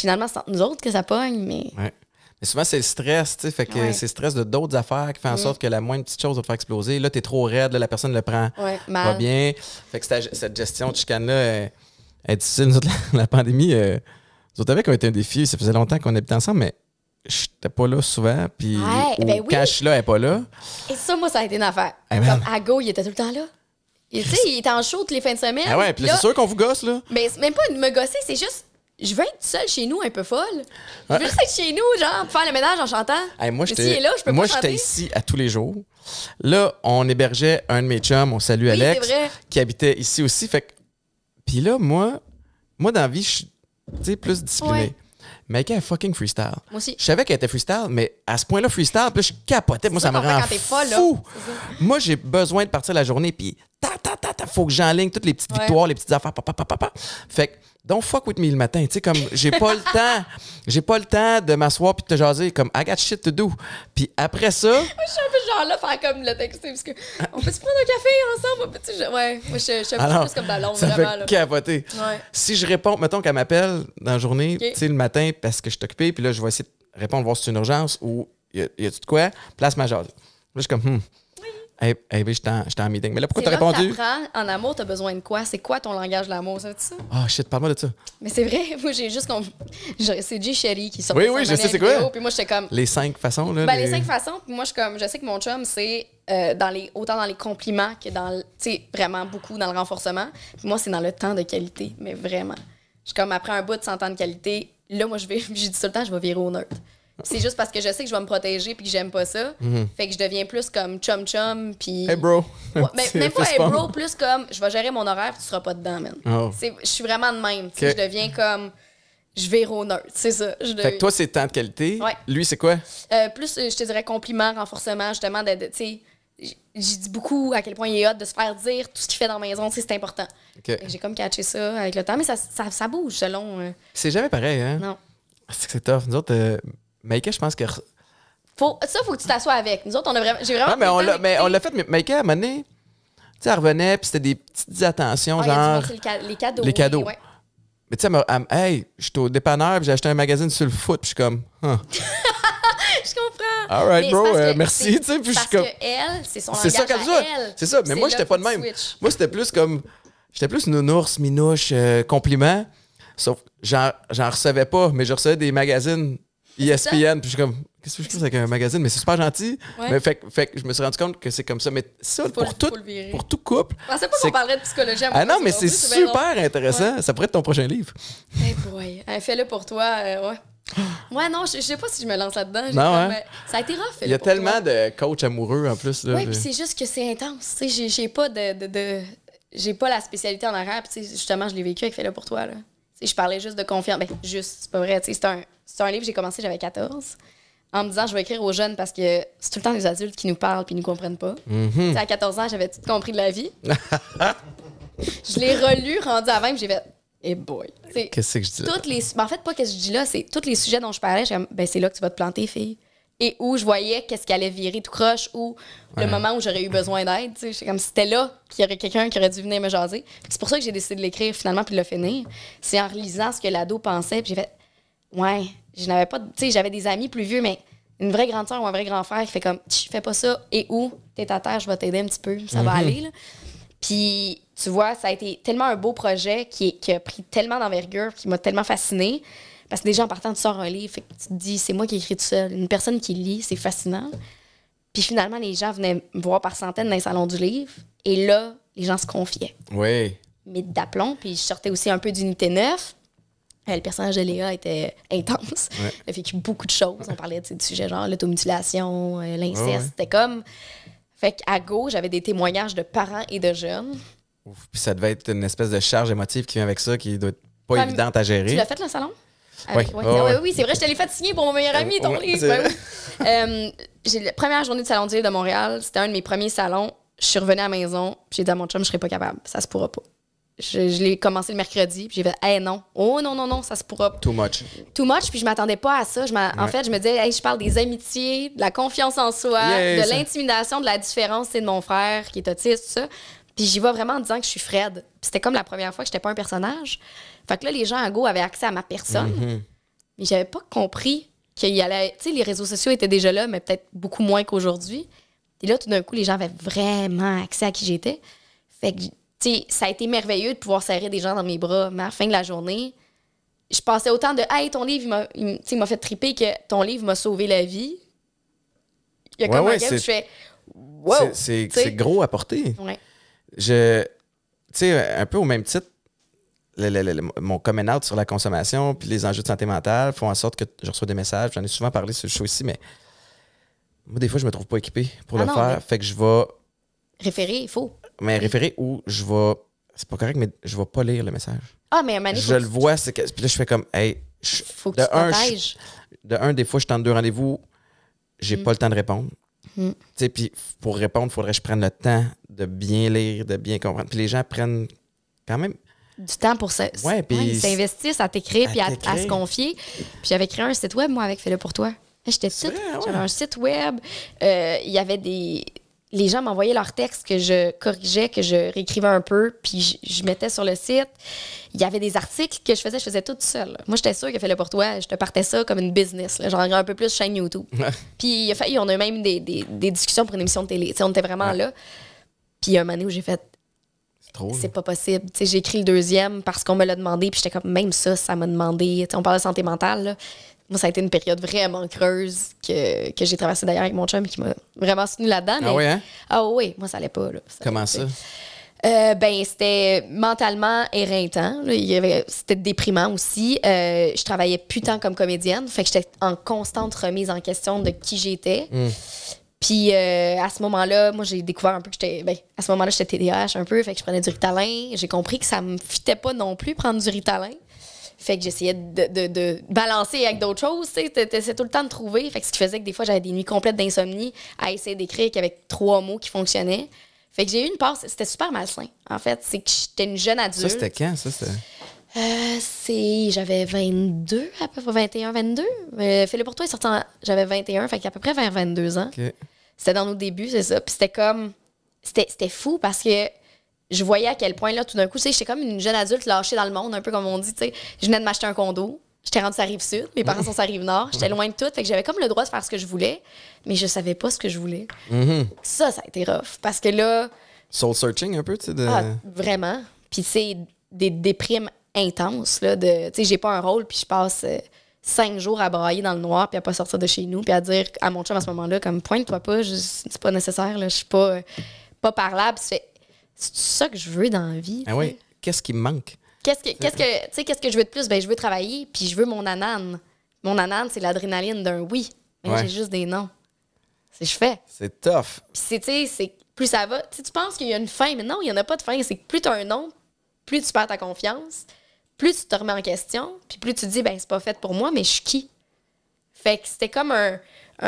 finalement, c'est nous autres que ça pogne, mais. Mais souvent, c'est le stress, tu sais. Fait que c'est le stress de d'autres affaires qui fait en mm. sorte que la moindre petite chose va te faire exploser. Là, t'es trop raide, là, la personne le prend ouais, mal. pas bien. Fait que cette, gestion de chicane-là est, difficile. la, pandémie, vous euh, nous autres avec, était un défi. Ça faisait longtemps qu'on habitait ensemble, mais j'étais pas là souvent. Puis ouais, ben je là, est pas là. Et ça, moi, ça a été une affaire. Hey, à go, il était tout le temps là. Il, il était en show toutes les fins de semaine. Ah ouais, puis c'est sûr qu'on vous gosse, là. Mais ben, même pas de me gosser, c'est juste je veux être seule chez nous un peu folle. Je veux juste être chez nous, genre, faire le ménage en chantant. moi, j'étais là, je peux Moi, j'étais ici à tous les jours. Là, on hébergeait un de mes chums, on salue Alex, qui habitait ici aussi. Fait Puis là, moi, moi, dans la vie, je suis plus discipliné. Mais elle un fucking freestyle. Moi aussi. Je savais qu'elle était freestyle, mais à ce point-là, freestyle, puis je capotais. Moi, ça, me rend fou. Moi, j'ai besoin de partir la journée, puis tac, faut que j'enligne toutes les petites victoires, les petites affaires, papa, papa, papa. Fait que, donc, fuck with me le matin. Tu sais, comme, j'ai pas le temps, j'ai pas le temps de m'asseoir puis de te jaser, comme, I got shit to do. Puis après ça. moi, je suis un peu genre là, faire comme le texte, parce que, on peut se prendre un café ensemble, je, ouais, moi, je, je suis un peu plus comme ballon, vraiment, fait là. Ouais. Si je réponds, mettons qu'elle m'appelle dans la journée, tu sais, le matin, parce que je suis occupé, puis là, je vais essayer de répondre, voir si c'est une urgence ou y y a-tu de quoi, place ma jase. Là, je suis comme, hmm eh hey, je t'en meeting. Mais là, pourquoi t'as répondu? en amour, t'as besoin de quoi? C'est quoi ton langage de l'amour? dire ça? Ah, oh, shit, parle-moi de ça. Mais c'est vrai, moi, j'ai juste. C'est G. Sherry qui sort. Oui, oui, je sais, c'est quoi? Puis moi, j'étais comme. Les cinq façons, là? Ben, les... cinq façons. Puis moi, je comme. Je sais que mon chum, c'est euh, les, autant dans les compliments que dans. Tu sais, vraiment beaucoup dans le renforcement. moi, c'est dans le temps de qualité, mais vraiment. Je suis comme, après un bout de 100 ans de qualité, là, moi, je vais. J'ai dit tout le temps, je vais virer au neutre. C'est juste parce que je sais que je vais me protéger puis que j'aime pas ça. Mhm. Fait que je deviens plus comme chum chum puis. Hey bro. mais même pas hey bro, plus comme je vais gérer mon horaire, tu seras pas dedans, man. Oh. Je suis vraiment de même. Je deviens comme. Je vais au c'est ça. Fait que toi, c'est temps de qualité. Lui, c'est quoi? Euh, plus, euh, je te dirais compliment, renforcement, justement, de, de tu j'ai dit beaucoup à quel point il est hot de se faire dire tout ce qu'il fait dans la maison, c'est important. J'ai comme catché ça avec le temps, mais ça, ça, bouge selon. Euh, c'est jamais pareil, hein? Non. Ah, c'est que c'est tough. Nous autres, Maïka, je pense que. Faut, ça, faut que tu t'assoies avec. Nous autres, on a vraiment. J'ai vraiment. Non, mais on l'a, fait, mais Maïka, à un moment donné, tu sais, elle revenait, puis c'était des petites attentions, ah, genre. les cadeaux. Les cadeaux. Mais tu sais, elle me. hey, je suis au dépanneur, puis j'ai acheté un magazine sur le foot, puis je suis comme. je comprends. All right, bro, euh, merci. Tu sais, puis je suis comme. Que elle, c'est son c'est ça, qu'elle C'est ça, mais moi, j'étais pas de même. Moi, c'était plus comme. J'étais plus nounours, minouche, euh, compliment. Sauf, j'en recevais pas, mais je recevais des magazines ESPN. E puis je suis comme, qu'est-ce que je trouve avec un magazine? Mais c'est super gentil. Mais fait, fait je me suis rendu compte que c'est comme ça. Mais ça, pour, tout, pour tout couple. C'est pas qu'on parlerait de psychologie à Ah non, mais c'est super intéressant. Ça pourrait être ton prochain livre. Hey boy. Fais-le pour toi. Euh, ouais. Ouais, non, je, sais pas si je me lance là-dedans. Hein? Euh, ça a été rough. Il y a tellement de coachs amoureux en plus. Oui, puis c'est juste que c'est intense. J'ai pas de, j'ai pas la spécialité en arabe. justement, je l'ai vécu avec Fais-le pour toi. Là je parlais juste de confiance. Ben, juste, c'est pas vrai. C'est un, livre que j'ai commencé, j'avais 14, en me disant je vais écrire aux jeunes parce que c'est tout le temps les adultes qui nous parlent et ne nous comprennent pas. Mhm. À 14 ans, j'avais tout compris de la vie. je l'ai relu, rendu à 20, j'ai fait et eh hey boy. Qu'est-ce que je dis là? Toutes ben, en fait, pas ce que je dis là, c'est tous les sujets dont je parlais, ben, c'est là que tu vas te planter, fille et où je voyais qu'est-ce qui allait virer tout croche ou le moment où j'aurais eu besoin d'aide. Comme c'était là qu'il y aurait quelqu'un qui aurait dû venir me jaser. C'est pour ça que j'ai décidé de l'écrire finalement puis de le finir. C'est en relisant ce que l'ado pensait puis j'ai fait ouais, je n'avais pas, tu sais, j'avais des amis plus vieux mais une vraie grande soeur ou un vrai grand frère qui fait comme tu fais pas ça et où t'es à terre, je vais t'aider un petit peu, ça va mhm. aller Puis tu vois, ça a été tellement un beau projet qui, qui a pris tellement d'envergure, qui m'a tellement fascinée. Parce que déjà, en partant, tu sors un livre, fait tu te dis, c'est moi qui écrit tout seul. Une personne qui lit, c'est fascinant. Puis finalement, les gens venaient me voir par centaines dans les salons du livre. Et là, les gens se confiaient. Oui. Mais d'aplomb. Puis je sortais aussi un peu d'unité neuf. Euh, le personnage de Léa était intense. Elle a vécu beaucoup de choses. On parlait de sujets genre l'automutilation, euh, l'inceste. C'était comme. Fait qu'à gauche, j'avais des témoignages de parents et de jeunes. puis ça devait être une espèce de charge émotive qui vient avec ça, qui doit pas évidente à gérer. Tu l'as fait, le salon? oui, ah, ah, ah, oui, c'est vrai, je t'allais fatiguer signer pour mon meilleur ami, ton livre. Ben euh, la première journée de salon de de Montréal, c'était un de mes premiers salons. Je suis revenue à la maison, puis j'ai dit à mon chum, je serais pas capable, ça se pourra pas. Je, l'ai commencé le mercredi, puis j'ai fait, hey, non, oh non, non, non, ça se pourra pas. Too much. Too much, puis je m'attendais pas à ça. Je En fait, je me disais, je parle des amitiés, de la confiance en soi, de l'intimidation, de la différence, c'est de mon frère qui est autiste, tout ça. Puis j'y vois vraiment en disant que je suis Fred. C'était comme la première fois que j'étais pas un personnage. Fait que là, les gens à Go avaient accès à ma personne. Mhm. Mais j'avais pas compris qu'il y allait. Tu sais, les réseaux sociaux étaient déjà là, mais peut-être beaucoup moins qu'aujourd'hui. Et là, tout d'un coup, les gens avaient vraiment accès à qui j'étais. Fait que, tu sais, ça a été merveilleux de pouvoir serrer des gens dans mes bras. Mais à la fin de la journée, je passais autant de Hey, ton livre, il m'a fait triper que ton livre m'a sauvé la vie. Il y a comme un gars qui je Wow! C'est gros à porter. Ouais je. Tu sais, un peu au même titre, mon comment out sur la consommation puis les enjeux de santé mentale font en sorte que je reçois des messages. J'en ai souvent parlé sur le show ici, mais moi, des fois, je me trouve pas équipé pour ah le faire. Fait que je vais. Référer, il faut. Mais référer ou je vais. C'est pas correct, mais je vais pas lire le message. Ah, mais Je le vois, c'est que. Puis là, je fais comme, hey, faut que de tu un, De un, des fois, je tente deux rendez-vous, j'ai mm. pas le temps de répondre. Mm. Tu sais, puis pour répondre, faudrait que je prenne le temps de bien lire, de bien comprendre. Puis les gens prennent quand même du temps pour ça. ouais, s'investissent à t'écrire, puis à, se confier. Puis j'avais créé un site web, moi, avec Fais-le pour toi. J'étais petite, ah j'avais un site web. Euh, il y avait des... Les gens m'envoyaient leurs textes que je corrigeais, que je réécrivais un peu, puis je, mettais sur le site. Il y avait des articles que je faisais, je faisais tout seul. Moi, j'étais sûre que Fais-le pour toi, je te partais ça comme une business. J'en un peu plus chaîne YouTube. puis il a failli, on a même des, discussions pour une émission de télé. on était vraiment là. Puis il y a une année où j'ai fait c'est pas possible. J'ai écrit le deuxième parce qu'on me l'a demandé, puis j'étais comme, même ça, ça m'a demandé. on parle de santé mentale. Moi, ça a été une période vraiment creuse que, j'ai traversée d'ailleurs avec mon chum qui m'a vraiment soutenu là-dedans. Ah oui, hein? Ah oui, moi, ça allait pas. Comment ça? Euh, ben, c'était mentalement éreintant. C'était déprimant aussi. Euh, je travaillais plus tant comme comédienne. Fait que j'étais en constante remise en question de qui j'étais. Hmm. Puis euh, à ce moment-là, moi j'ai découvert un peu que j'étais. Ben, à ce moment-là, j'étais TDAH un peu, fait que je prenais du ritalin. J'ai compris que ça me fitait pas non plus prendre du ritalin. Fait que j'essayais de, balancer avec d'autres choses, tu sais, tout le temps de trouver. Fait que ce qui faisait que des fois j'avais des nuits complètes d'insomnie à essayer d'écrire qu'avec trois mots qui fonctionnaient. Fait que j'ai eu une passe, c'était super malsain. En fait, c'est que j'étais une jeune adulte. Ça c'était quand ça euh, c'est, j'avais 22, à peu près 21, 22. Fais-le pour toi, est sorti en, j'avais 21, fait qu'à peu près vers 22 ans. C'était dans nos débuts, c'est ça. Puis c'était comme, c'était, fou parce que je voyais à quel point, là, tout d'un coup, tu sais, j'étais comme une jeune adulte lâchée dans le monde, un peu comme on dit, tu sais. Je venais de m'acheter un condo. J'étais rendue sur la rive sud, mes parents sont sur la rive nord, j'étais loin de tout, fait que j'avais comme le droit de faire ce que je voulais, mais je savais pas ce que je voulais. Mm-hmm. Ça, ça a été rough, parce que là. Soul searching un peu, tu sais. Ah, vraiment. Puis, c'est des déprimes intense. Là, de, tu sais, j'ai pas un rôle, puis je passe euh, cinq jours à brailler dans le noir, puis à pas sortir de chez nous, puis à dire à mon chum à ce moment-là, comme pointe-toi pas, c'est pas nécessaire, là, je suis pas, euh, pas parlable. C'est ça que je veux dans la vie. Ah qu'est-ce qui me manque? Qu'est-ce que, qu'est-ce que, qu'est-ce que je veux de plus? Ben, je veux travailler, puis je veux mon anane. Mon anane, c'est l'adrénaline d'un oui. Mais j'ai juste des non. C'est je fais. C'est tough. Puis c'est, c'est plus ça va. si tu penses qu'il y a une fin, mais non, il y en a pas de fin. C'est que plus tu as un non, plus tu perds ta confiance, plus tu te remets en question, puis plus tu dis, ben c'est pas fait pour moi, mais je suis qui? Fait que c'était comme un,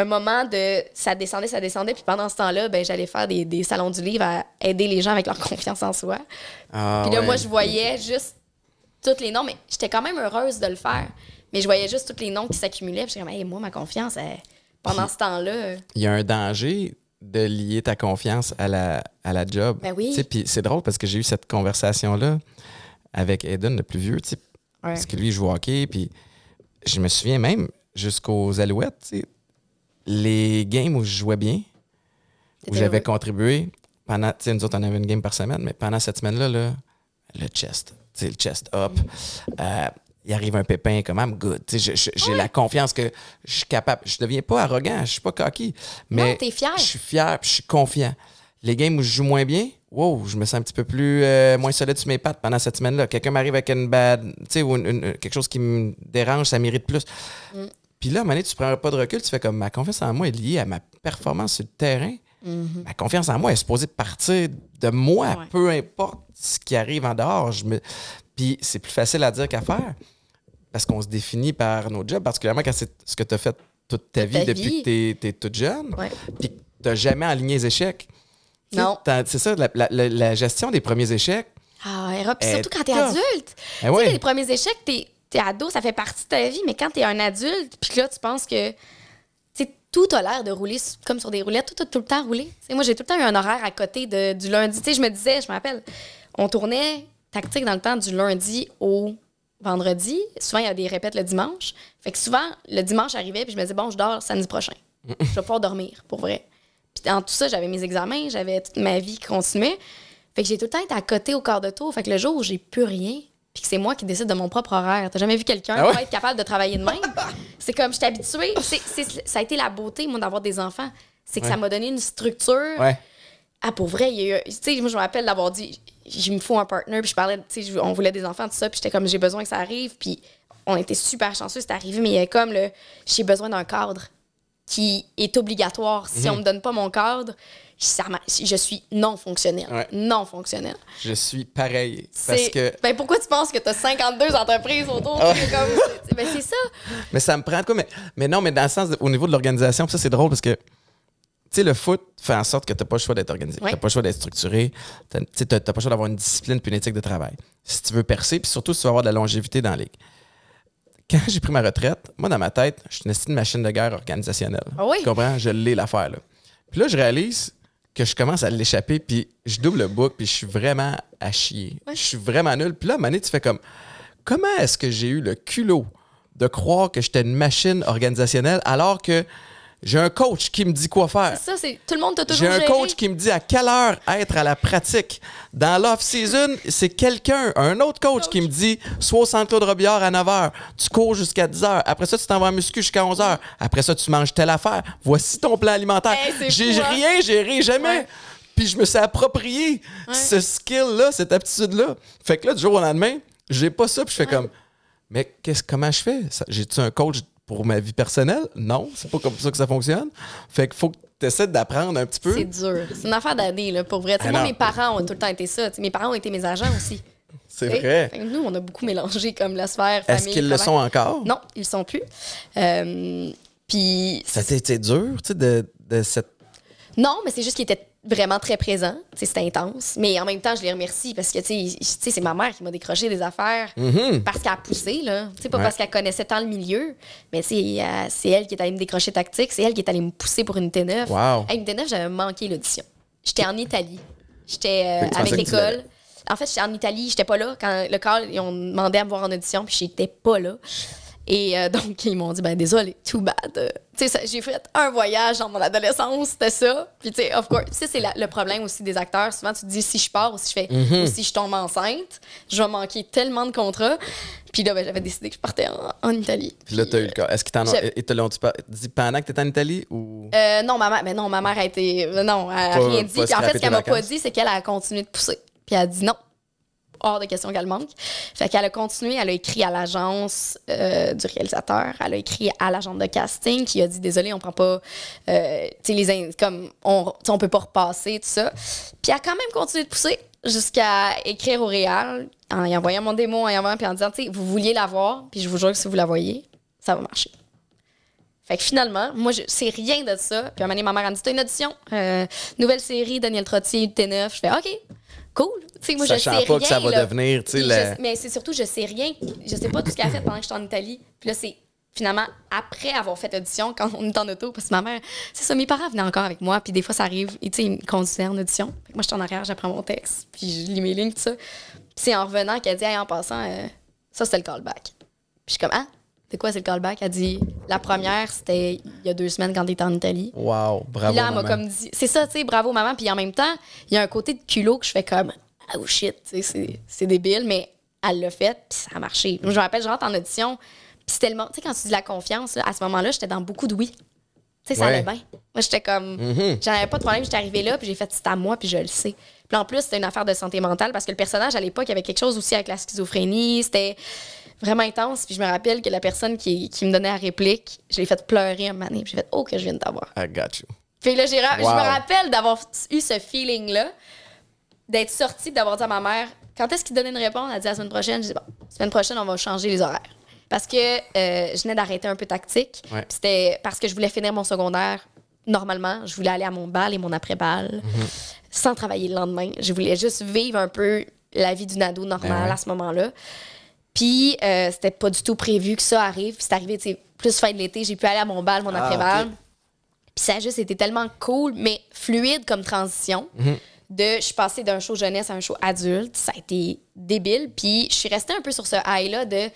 moment de ça descendait, ça descendait, puis pendant ce temps-là, ben j'allais faire des, salons du livre à aider les gens avec leur confiance en soi. Ah, puis là, moi, je voyais juste tous les noms, mais j'étais quand même heureuse de le faire. Mais je voyais juste tous les noms qui s'accumulaient, puis disais, hey, moi, ma confiance, pendant ce temps-là. Il y a un danger de lier ta confiance à la, à la job. Ben oui. Puis c'est drôle parce que j'ai eu cette conversation-là avec Eden, le plus vieux, Parce que lui, il joue au hockey. Puis je me souviens même, jusqu'aux Alouettes, les games où je jouais bien, où j'avais contribué, pendant, nous autres, on avait une game par semaine, mais pendant cette semaine-là, le chest, le chest up, mm. euh, il arrive un pépin, quand même, good. j'ai la confiance que je suis capable. Je deviens pas arrogant, je suis pas cocky, mais je suis fier, je suis confiant. Les games où je joue moins bien, wow, je me sens un petit peu plus euh, moins solide sur mes pattes pendant cette semaine-là. Quelqu'un m'arrive avec une bad, tu sais, ou quelque chose qui me dérange, ça mérite plus. Mm. Puis là, à un tu prends pas de recul, tu fais comme ma confiance en moi est liée à ma performance sur le terrain. Mm-hmm. Ma confiance en moi est supposée partir de moi, peu importe ce qui arrive en dehors. Puis c'est plus facile à dire qu'à faire parce qu'on se définit par nos jobs, particulièrement quand c'est ce que tu as fait toute ta, vie, depuis que tu es, toute jeune. Puis tu n'as jamais aligné les échecs. Non. C'est ça, la, gestion des premiers échecs. Ah, surtout quand t'es adulte. Ben oui. les premiers échecs, t'es es ado, ça fait partie de ta vie, mais quand t'es un adulte, puis là, tu penses que tout a l'air de rouler comme sur des roulettes, tout tout le temps roulé. moi, j'ai tout le temps eu un horaire à côté de, du lundi. sais je me disais, je me rappelle, on tournait tactique dans le temps du lundi au vendredi. Souvent, il y a des répètes le dimanche. Fait que souvent, le dimanche arrivait, puis je me disais, bon, je dors samedi prochain. Mm. je vais pouvoir dormir, pour vrai en tout ça, j'avais mes examens, j'avais toute ma vie qui continuait. Fait que j'ai tout le temps été à côté au quart de tour. Fait que le jour où j'ai plus rien, puis que c'est moi qui décide de mon propre horaire. T'as jamais vu quelqu'un ah être capable de travailler de même? c'est comme, je t'ai habituée. ça a été la beauté, moi, d'avoir des enfants. C'est que ça m'a donné une structure. Ah, pour vrai, Tu sais, moi, je me rappelle d'avoir dit, je me faut un partner, puis je parlais, tu sais, on voulait des enfants, tout ça, puis j'étais comme, j'ai besoin que ça arrive, puis on était super chanceux, c'est arrivé, mais il y comme le, j'ai besoin d'un cadre qui est obligatoire. Si on ne mhm. me donne pas mon cadre, je suis non fonctionnel. Non fonctionnel. Je suis pareil. que... Ben, pourquoi tu penses que tu as 52 entreprises autour? Oh. Comme... Ben, c'est ça. Mais ça me prend de quoi? Mais, non, mais dans le sens, au niveau de l'organisation, ça c'est drôle parce que le foot fait en sorte que tu n'as pas le choix d'être organisé, tu n'as pas le choix d'être structuré, tu n'as pas le choix d'avoir une discipline puis une éthique de travail. Si tu veux percer, puis surtout si tu veux avoir de la longévité dans la ligue quand j'ai pris ma retraite, moi, dans ma tête, je suis une machine de guerre organisationnelle. Ah tu comprends? Je l'ai l'affaire, là. Puis là, je réalise que je commence à l'échapper, puis je double le book, puis je suis vraiment à chier. Je suis vraiment nul. Puis là, à tu fais comme comment est-ce que j'ai eu le culot de croire que j'étais une machine organisationnelle alors que j'ai un coach qui me dit quoi faire. ça, tout le monde t'a toujours J'ai un coach qui me dit à quelle heure être à la pratique. Dans l'off-season, c'est quelqu'un, un autre coach, qui me dit sois au Centre de Robillard à 9 h, tu cours jusqu'à 10 h, après ça, tu t'en vas en muscu jusqu'à 11 h, après ça, tu manges telle affaire, voici ton plan alimentaire. j'ai rien, hein? j'ai rien géré, jamais. Puis je me suis approprié ce skill-là, cette aptitude-là. Fait que là, du jour au lendemain, j'ai pas ça, puis je fais comme mais qu'est-ce comment je fais? J'ai-tu un coach pour ma vie personnelle. Non, c'est pas comme ça que ça fonctionne. Fait qu'il faut que tu essaies d'apprendre un petit peu. C'est dur. C'est une affaire d'année, là, pour vrai. Ah moi, mes parents ont tout le temps été ça. mes parents ont été mes agents aussi. C'est vrai. nous, on a beaucoup mélangé comme la sphère famille. Est-ce qu'ils le sont encore? Non, ils le sont plus. Euh, puis. Ça a été dur, tu sais, de, de cette. Non, mais c'est juste qu'ils étaient vraiment très présent. C'était intense. Mais en même temps, je les remercie parce que c'est ma mère qui m'a décroché des affaires mm-hmm. parce qu'elle a poussé. Là. pas parce qu'elle connaissait tant le milieu, mais euh, c'est elle qui est allée me décrocher tactique. C'est elle qui est allée me pousser pour une T9. À une T9, j'avais manqué l'audition. J'étais en Italie. J'étais euh, avec l'école. En fait, j'étais en Italie. J'étais pas là quand le corps, ils ont demandé à me voir en audition, puis j'étais pas là. Et euh, donc, ils m'ont dit, ben désolé, too bad. Euh, tu sais, j'ai fait un voyage dans mon adolescence, c'était ça. Puis, tu sais, of course, ça, c'est le problème aussi des acteurs. Souvent, tu te dis, si je pars ou si je fais, mhm. ou si je tombe enceinte, je vais manquer tellement de contrats. Puis là, ben, j'avais décidé que je partais en, Italie. Puis là, as eu le cas. Est-ce qu'ils t'en ont, dit pendant que tu étais en Italie ou. Euh, non, ma mère, mais ben, non, ma mère a été. Non, elle n'a rien dit. Puis en fait, ce qu'elle m'a pas dit, c'est qu'elle a continué de pousser. Puis elle a dit non, hors de question qu'elle manque. Fait qu'elle a continué, elle a écrit à l'agence euh, du réalisateur, elle a écrit à l'agence de casting qui a dit désolé, on prend pas, euh, tu sais, les comme on, on peut pas repasser tout ça. Puis elle a quand même continué de pousser jusqu'à écrire au réal en envoyant mon démo, en y envoyant puis en disant tu sais, vous vouliez la voir, puis je vous jure que si vous la voyez, ça va marcher. Fait que finalement, moi, je sais rien de ça. Puis à un moment ma mère a dit T'as une audition, euh, nouvelle série, Daniel Trottier, T9. Je fais OK, cool. moi, je sais pas que ça va devenir. mais c'est surtout, je sais rien. Je sais pas tout ce qu'elle a fait pendant que j'étais en Italie. Puis là, c'est finalement après avoir fait l'audition, quand on est en auto, parce que ma mère, c'est ça, mes parents venaient encore avec moi. Puis des fois, ça arrive, et, ils me conduisaient en audition. moi, je suis en arrière, j'apprends mon texte, puis je lis mes lignes, tout ça. Puis c'est en revenant qu'elle dit, hey, en passant, euh, ça, c'est le callback. Puis je suis comme, ah, c'est quoi, c'est le callback? Elle dit La première, c'était il y a deux semaines quand t'étais en Italie. Wow, bravo. Puis là, elle m'a comme dit C'est ça, tu sais, bravo, maman. Puis en même temps, il y a un côté de culot que je fais comme Oh shit, c'est débile, mais elle l'a fait, puis ça a marché. Je me rappelle, je rentre en audition, puis c'était tellement Tu sais, quand tu dis la confiance, à ce moment-là, j'étais dans beaucoup de oui. Tu sais, ça allait bien. Moi, j'étais comme mm-hmm. J'avais pas de problème, j'étais arrivée là, puis j'ai fait C'est à moi, puis je le sais. Puis en plus, c'était une affaire de santé mentale parce que le personnage à l'époque, il y avait quelque chose aussi avec la schizophrénie. C'était vraiment intense. Puis je me rappelle que la personne qui, qui me donnait la réplique, je l'ai fait pleurer un moment donné. J'ai fait Oh, que je viens d'avoir. I got you. Puis là, j'ai, je me rappelle d'avoir eu ce feeling-là, d'être sortie, d'avoir dit à ma mère Quand est-ce qu'il donnait une réponse Elle a dit la semaine prochaine. je dit Bon, semaine prochaine, on va changer les horaires. Parce que euh, je venais d'arrêter un peu tactique. c'était parce que je voulais finir mon secondaire normalement. Je voulais aller à mon bal et mon après-bal mhm. sans travailler le lendemain. Je voulais juste vivre un peu la vie d'une ado normale ben à ce moment-là. Puis euh, c'était pas du tout prévu que ça arrive. Puis c'est arrivé, tu sais, plus fin de l'été, j'ai pu aller à mon bal, mon ah, après-bal. Puis ça a juste été tellement cool, mais fluide comme transition. Mhm. De, je suis passée d'un show jeunesse à un show adulte. Ça a été débile. Puis je suis restée un peu sur ce high-là de.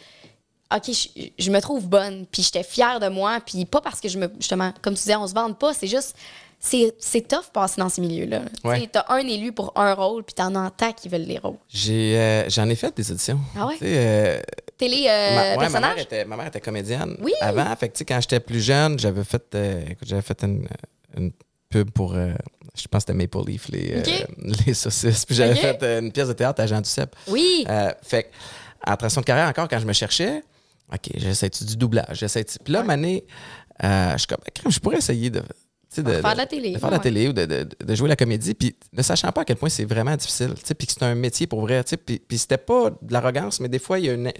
OK, je, me trouve bonne, puis j'étais fière de moi, puis pas parce que je me. Justement, comme tu disais, on se vante pas, c'est juste c'est tough passer dans ce milieu là tu T'as un élu pour un rôle, puis t'en as tant qui veulent les rôles. J'ai, euh, j'en ai fait des auditions. Ah ouais? Euh, Télé, euh, ma, personnage? Ma, mère était, ma, mère était, comédienne avant. Fait que, quand j'étais plus jeune, j'avais fait, fait une, pub pour, je pense que c'était Maple Leaf, les, les saucisses. Puis j'avais fait une pièce de théâtre à Jean Duceppe. Oui. fait en traction de carrière encore, quand je me cherchais, OK, jessaie du doublage? Puis là, ouais. Mané, je suis comme, je pourrais essayer de de, faire de la télé. faire la télé ou de, de, jouer la comédie, puis ne sachant pas à quel point c'est vraiment difficile, puis que c'est un métier pour vrai. Puis c'était pas de l'arrogance, mais des fois, il y a une,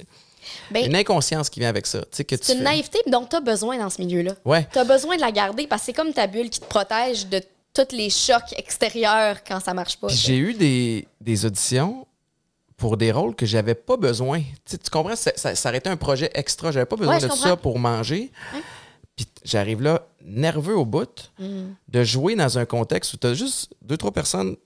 ben, une inconscience qui vient avec ça. C'est une naïveté dont tu as besoin dans ce milieu-là. Ouais. Tu as besoin de la garder parce que c'est comme ta bulle qui te protège de tous les chocs extérieurs quand ça marche pas. J'ai eu des, auditions pour des rôles que j'avais pas besoin. tu comprends? Ça, ça, aurait été un projet extra. J'avais pas besoin de ça pour manger. Hein? j'arrive là nerveux au bout mm. de jouer dans un contexte où tu as juste deux, trois personnes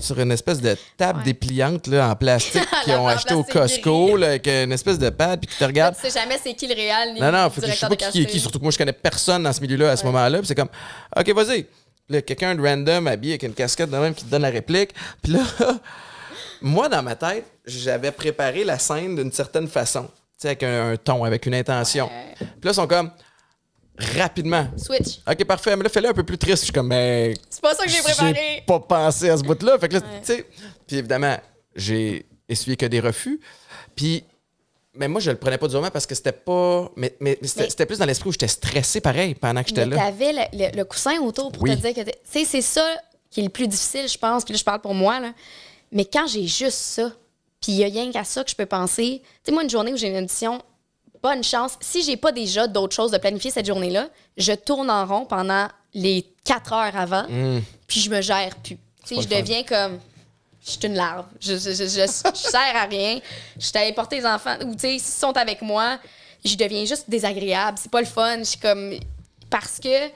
sur une espèce de table dépliante en plastique qu'ils ont acheté au Costco, avec une espèce de pad, puis tu te regardes. Tu sais jamais c'est qui le réel. non, non, faut que je sais pas qui est qui, surtout que moi je connais personne dans ce milieu-là à ce moment-là. c'est comme, OK, vas-y. Quelqu'un de random habillé avec une casquette de même qui te donne la réplique. Puis là, moi dans ma tête, j'avais préparé la scène d'une certaine façon, tu sais, avec un, ton, avec une intention. Puis là, ils sont comme, rapidement. Switch. OK, parfait. Mais là, fais un peu plus triste. Je suis comme, mais. Ben, c'est pas ça que j'ai préparé. pas pensé à ce bout-là. Fait que là, tu sais. Puis évidemment, j'ai essuyé que des refus. Puis. Mais moi, je le prenais pas durement parce que c'était pas. Mais, mais, c'était plus dans l'esprit où j'étais stressé pareil pendant que j'étais là. T'avais le, le, coussin autour pour te dire que. Tu sais, c'est ça qui est le plus difficile, je pense. Puis je parle pour moi, là. Mais quand j'ai juste ça, puis il y a rien qu'à ça que je peux penser. Tu sais, moi, une journée où j'ai une audition bonne chance. Si j'ai pas déjà d'autres choses de planifier cette journée-là, je tourne en rond pendant les quatre heures avant, mm. puis je me gère plus. Je deviens comme. Je suis une larve. Je, je, sers à rien. Je suis allée porter les enfants. Ou, tu sais, s'ils sont avec moi, je deviens juste désagréable. C'est pas le fun. Je suis comme. Parce que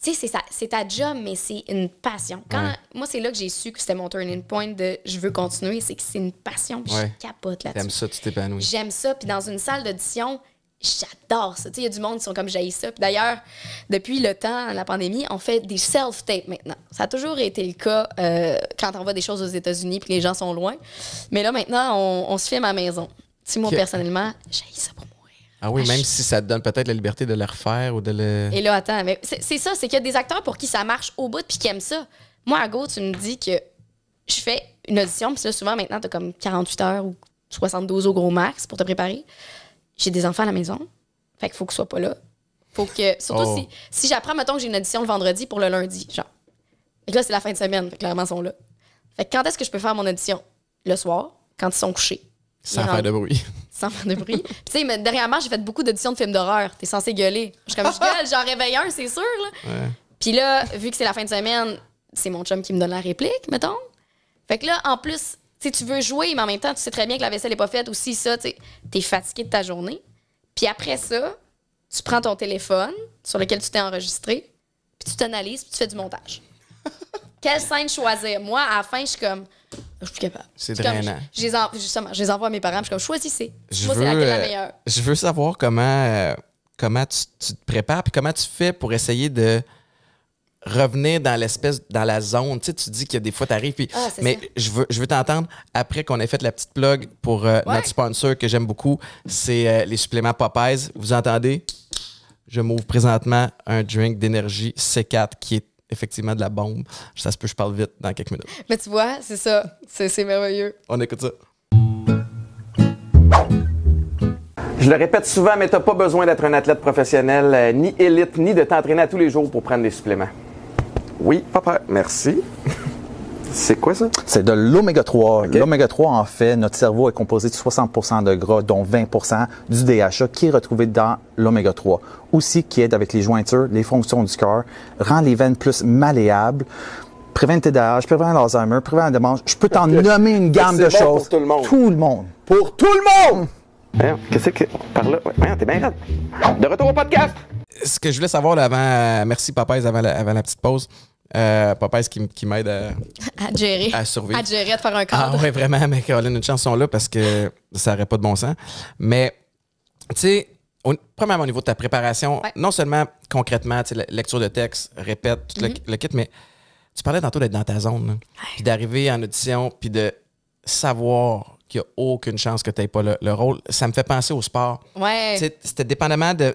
tu sais, c'est ta job, mais c'est une passion. Quand, Moi, c'est là que j'ai su que c'était mon turning point de je veux continuer, c'est que c'est une passion, puis je capote là-dessus. J'aime ça, tu t'épanouis. J'aime ça, puis dans une salle d'audition, j'adore ça. Tu il y a du monde qui sont comme j'ai ça. d'ailleurs, depuis le temps, la pandémie, on fait des self-tapes maintenant. Ça a toujours été le cas euh, quand on voit des choses aux États-Unis, puis les gens sont loin. Mais là, maintenant, on, se filme à maison. Tu moi, personnellement, j'ai ça pour ah oui, ah, même si ça te donne peut-être la liberté de le refaire ou de le. Et là, attends, mais c'est ça, c'est qu'il y a des acteurs pour qui ça marche au bout puis qui aiment ça. Moi, à go, tu me dis que je fais une audition, puis là, souvent, maintenant, t'as comme 48 heures ou 72 au gros max pour te préparer. J'ai des enfants à la maison. Fait qu'il faut que ce soit pas là. Faut que. Surtout oh. si, j'apprends, mettons, que j'ai une audition le vendredi pour le lundi, genre. Et là, c'est la fin de semaine. clairement, ils sont là. Fait que quand est-ce que je peux faire mon audition? Le soir, quand ils sont couchés. Sans faire de bruit sans faire de bruit. tu sais, mais moi j'ai fait beaucoup d'auditions de films d'horreur. T'es censé gueuler. Je suis comme, je gueule, j'en réveille un, c'est sûr. Là. Puis là, vu que c'est la fin de semaine, c'est mon chum qui me donne la réplique, mettons. Fait que là, en plus, tu tu veux jouer, mais en même temps, tu sais très bien que la vaisselle n'est pas faite ou si ça, tu es fatigué de ta journée. Puis après ça, tu prends ton téléphone sur lequel tu t'es enregistré, puis tu t'analyses, puis tu fais du montage. Quelle scène choisir? Moi, à la fin, je suis comme, je suis capable. C'est drainant. Je, les envoie à mes parents. Je suis comme, choisissez. Je la euh, meilleure. Je veux savoir comment, euh, comment tu, te prépares puis comment tu fais pour essayer de revenir dans l'espèce, dans la zone. Tu sais, tu dis qu'il y a des fois, tu arrives. Ah, mais je veux, je veux t'entendre après qu'on ait fait la petite plug pour euh, notre sponsor que j'aime beaucoup. C'est les suppléments Popeyes. Vous entendez? Je m'ouvre présentement un drink d'énergie C4 qui est effectivement de la bombe. Ça se peut, je parle vite dans quelques minutes. Mais tu vois, c'est ça. C'est merveilleux. On écoute ça. Je le répète souvent, mais t'as pas besoin d'être un athlète professionnel, euh, ni élite, ni de t'entraîner à tous les jours pour prendre des suppléments. Oui, papa, merci. C'est quoi ça? C'est de l'oméga 3. L'oméga 3, en fait, notre cerveau est composé de 60 de gras, dont 20 du DHA qui est retrouvé dans l'oméga 3. Aussi, qui aide avec les jointures, les fonctions du corps, rend les veines plus malléables prévient le TDAH, prévient l'Alzheimer, prévient la démange. Je peux t'en nommer une gamme de choses. Pour tout le monde. Tout le monde. Pour tout le monde! Hmm. Qu'est-ce que. Par là. t'es bien De retour au podcast! Ce que je voulais savoir avant. Euh, merci, papa, avant la petite pause. Euh, Papa, qui, qui m'aide à, gérer. À survivre. À gérer, à faire un cadre. Ah ouais, vraiment, mais Caroline, une chanson là parce que ça n'aurait pas de bon sens. Mais, tu sais, premièrement, au niveau de ta préparation, non seulement concrètement, tu sais, lecture de texte, répète, tout mm-hmm. le, kit, mais tu parlais tantôt d'être dans ta zone, puis d'arriver en audition, puis de savoir qu'il n'y a aucune chance que tu n'aies pas le, rôle. Ça me fait penser au sport. Ouais. C'était dépendamment de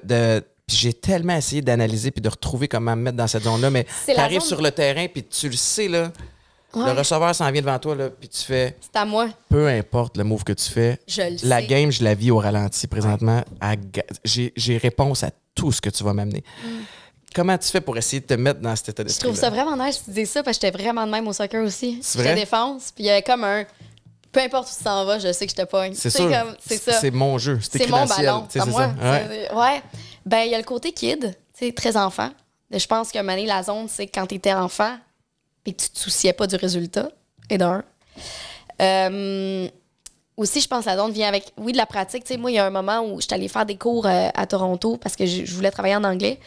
j'ai tellement essayé d'analyser puis de retrouver comment me mettre dans cette zone-là, mais tu arrives sur le terrain puis tu le sais, là. Le receveur s'en vient devant toi, là, puis tu fais. C'est à moi. Peu importe le move que tu fais. La game, je la vis au ralenti présentement. J'ai réponse à tout ce que tu vas m'amener. Mm. Comment tu fais pour essayer de te mettre dans cet état d'esprit? Je trouve ça vraiment nice de tu dis ça parce que j'étais vraiment de même au soccer aussi. Je te défense, puis il y avait comme un. Peu importe où tu t'en vas, je sais que je te pogne. C'est ça. C'est mon jeu. C'est mon ballon. C'est ça. Ouais. ouais. Ben, il y a le côté kid, tu sais très enfant. Je pense que un la zone, c'est quand tu étais enfant et tu te souciais pas du résultat, et d'un. Euh, aussi, je pense que la zone vient avec, oui, de la pratique. sais, moi, il y a un moment où je suis allée faire des cours euh, à Toronto parce que je, voulais travailler en anglais.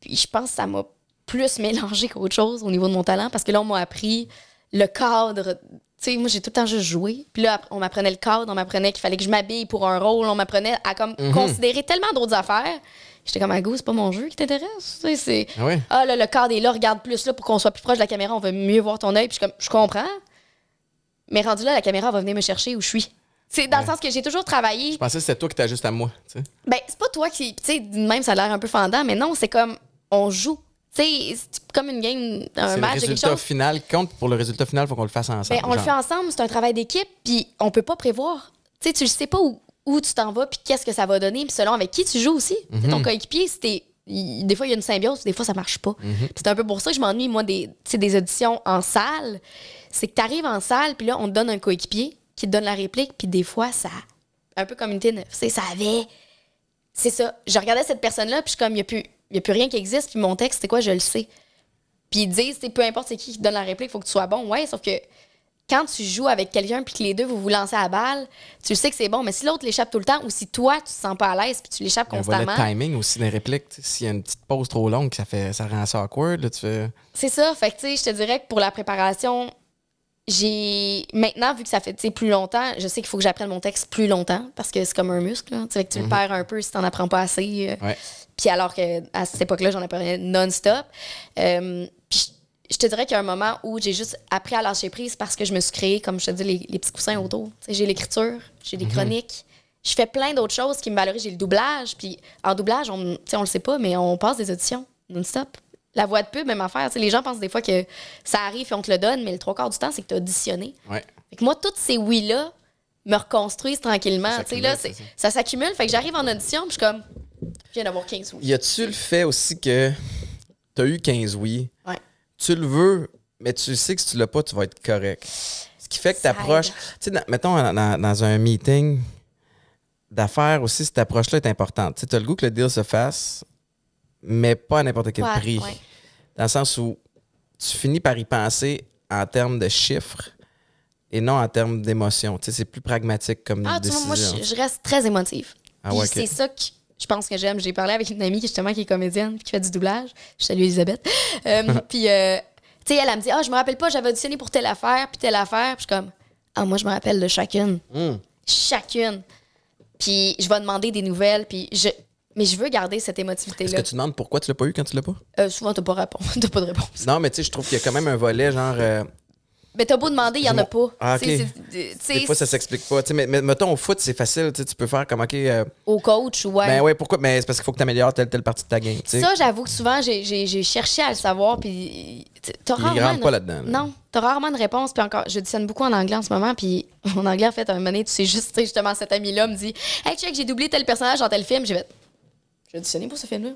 Puis je pense que ça m'a plus mélangé qu'autre chose au niveau de mon talent parce que là, on m'a appris le cadre. Tu sais, moi, j'ai tout le temps juste joué. Puis là, on m'apprenait le cadre, on m'apprenait qu'il fallait que je m'habille pour un rôle, on m'apprenait à comme mhm. considérer tellement d'autres affaires J'étais comme, à goût, c'est pas mon jeu qui t'intéresse. Ah, ah, là, le cadre est là, regarde plus là pour qu'on soit plus proche de la caméra, on veut mieux voir ton œil. Puis je comme, je comprends. Mais rendu là, la caméra va venir me chercher où je suis. C'est dans le sens que j'ai toujours travaillé. Je pensais que c'était toi qui juste à moi. Tu sais. Ben, c'est pas toi qui. Tu sais, même ça a l'air un peu fendant, mais non, c'est comme, on joue. tu C'est comme une game, un match. Le résultat final compte. Pour le résultat final, il faut qu'on le fasse ensemble. on le fait ensemble, c'est un travail d'équipe, puis on peut pas prévoir. tu sais, tu sais pas où, où tu t'en vas, puis qu'est-ce que ça va donner, puis selon avec qui tu joues aussi. Ton mhm. coéquipier, c'était des fois, il y a une symbiose, des fois, ça marche pas. Mhm. C'est un peu pour ça que je m'ennuie, moi, des, des auditions en salle. C'est que tu arrives en salle, puis là, on te donne un coéquipier qui te donne la réplique, puis des fois, ça. Un peu comme une T9. Ça avait. C'est ça. Je regardais cette personne-là, puis je suis comme, il n'y a, plus, y a plus rien qui existe, puis mon texte, c'est quoi, je le sais. Puis ils disent, peu importe c'est qui qui te donne la réplique, il faut que tu sois bon. Ouais, sauf que quand tu joues avec quelqu'un puis que les deux vous vous lancez à la balle, tu sais que c'est bon. Mais si l'autre l'échappe tout le temps ou si toi, tu te sens pas à l'aise puis tu l'échappes constamment. le timing aussi des répliques. S'il y a une petite pause trop longue, ça, fait, ça rend ça awkward. tu C'est ça. Fait que, tu sais, je te dirais que pour la préparation, j'ai maintenant vu que ça fait plus longtemps je sais qu'il faut que j'apprenne mon texte plus longtemps parce que c'est comme un muscle tu le mhm. perds un peu si t'en apprends pas assez euh. puis alors que à cette époque-là j'en apprenais non-stop euh, je te dirais qu'il y a un moment où j'ai juste appris à lâcher prise parce que je me suis créé, comme je te dis, les, petits coussins autour. J'ai l'écriture, j'ai des mhm. chroniques. Je fais plein d'autres choses qui me valorisent. J'ai le doublage. Puis en doublage, on, on le sait pas, mais on passe des auditions non-stop. La voix de pub, même affaire. les gens pensent des fois que ça arrive et on te le donne, mais le trois quarts du temps, c'est que tu as auditionné. que moi, toutes ces oui-là me reconstruisent tranquillement. Ça là, ça s'accumule. Fait que j'arrive en audition, je suis comme, je viens d'avoir 15 oui. Y a-tu le fait aussi que tu as eu 15 oui? Ouais tu le veux, mais tu sais que si tu l'as pas, tu vas être correct. Ce qui fait que tu approches. Tu sais, mettons, dans, un meeting d'affaires aussi, cette approche-là est importante. Tu as le goût que le deal se fasse, mais pas à n'importe quel prix. Dans le sens où tu finis par y penser en termes de chiffres et non en termes d'émotions. Tu sais, c'est plus pragmatique comme ah, décision. moi, je, reste très émotive. Ah, C'est ça qui je pense que j'aime. J'ai parlé avec une amie qui, justement, qui est comédienne, qui fait du doublage. Je salue Elisabeth. Euh, puis, euh, tu sais, elle, me dit Ah, je me rappelle pas, j'avais auditionné pour telle affaire, puis telle affaire. Puis, je suis comme Ah, moi, je me rappelle de chacune. Hmm. Chacune. Puis, je vais demander des nouvelles, puis je. Mais je veux garder cette émotivité-là. Est-ce que tu demandes pourquoi tu l'as pas eu quand tu l'as pas? Euh, souvent, t'as pas, pas de réponse. Non, mais tu sais, je trouve qu'il y a quand même un volet, genre, mais t'as beau demander, il n'y en a pas. Ah, c'est, euh, Des fois, ça s'explique pas. mais, mettons, au foot, c'est facile. tu peux faire comme, OK. Euh, au coach, ouais. mais ben ouais, pourquoi? Mais c'est parce qu'il faut que tu améliores telle, telle partie de ta game. Ça, j'avoue que souvent, j'ai, cherché à le savoir. Puis, t'as rarement. pas là-dedans. Non, t'as rarement une réponse. Puis encore, je dessine beaucoup en anglais en ce moment. Puis en anglais, en fait, à un moment donné, tu sais juste, justement, cet ami-là me dit, Hey, check, j'ai doublé tel personnage dans tel film. J'ai fait, je vais pour ce film-là.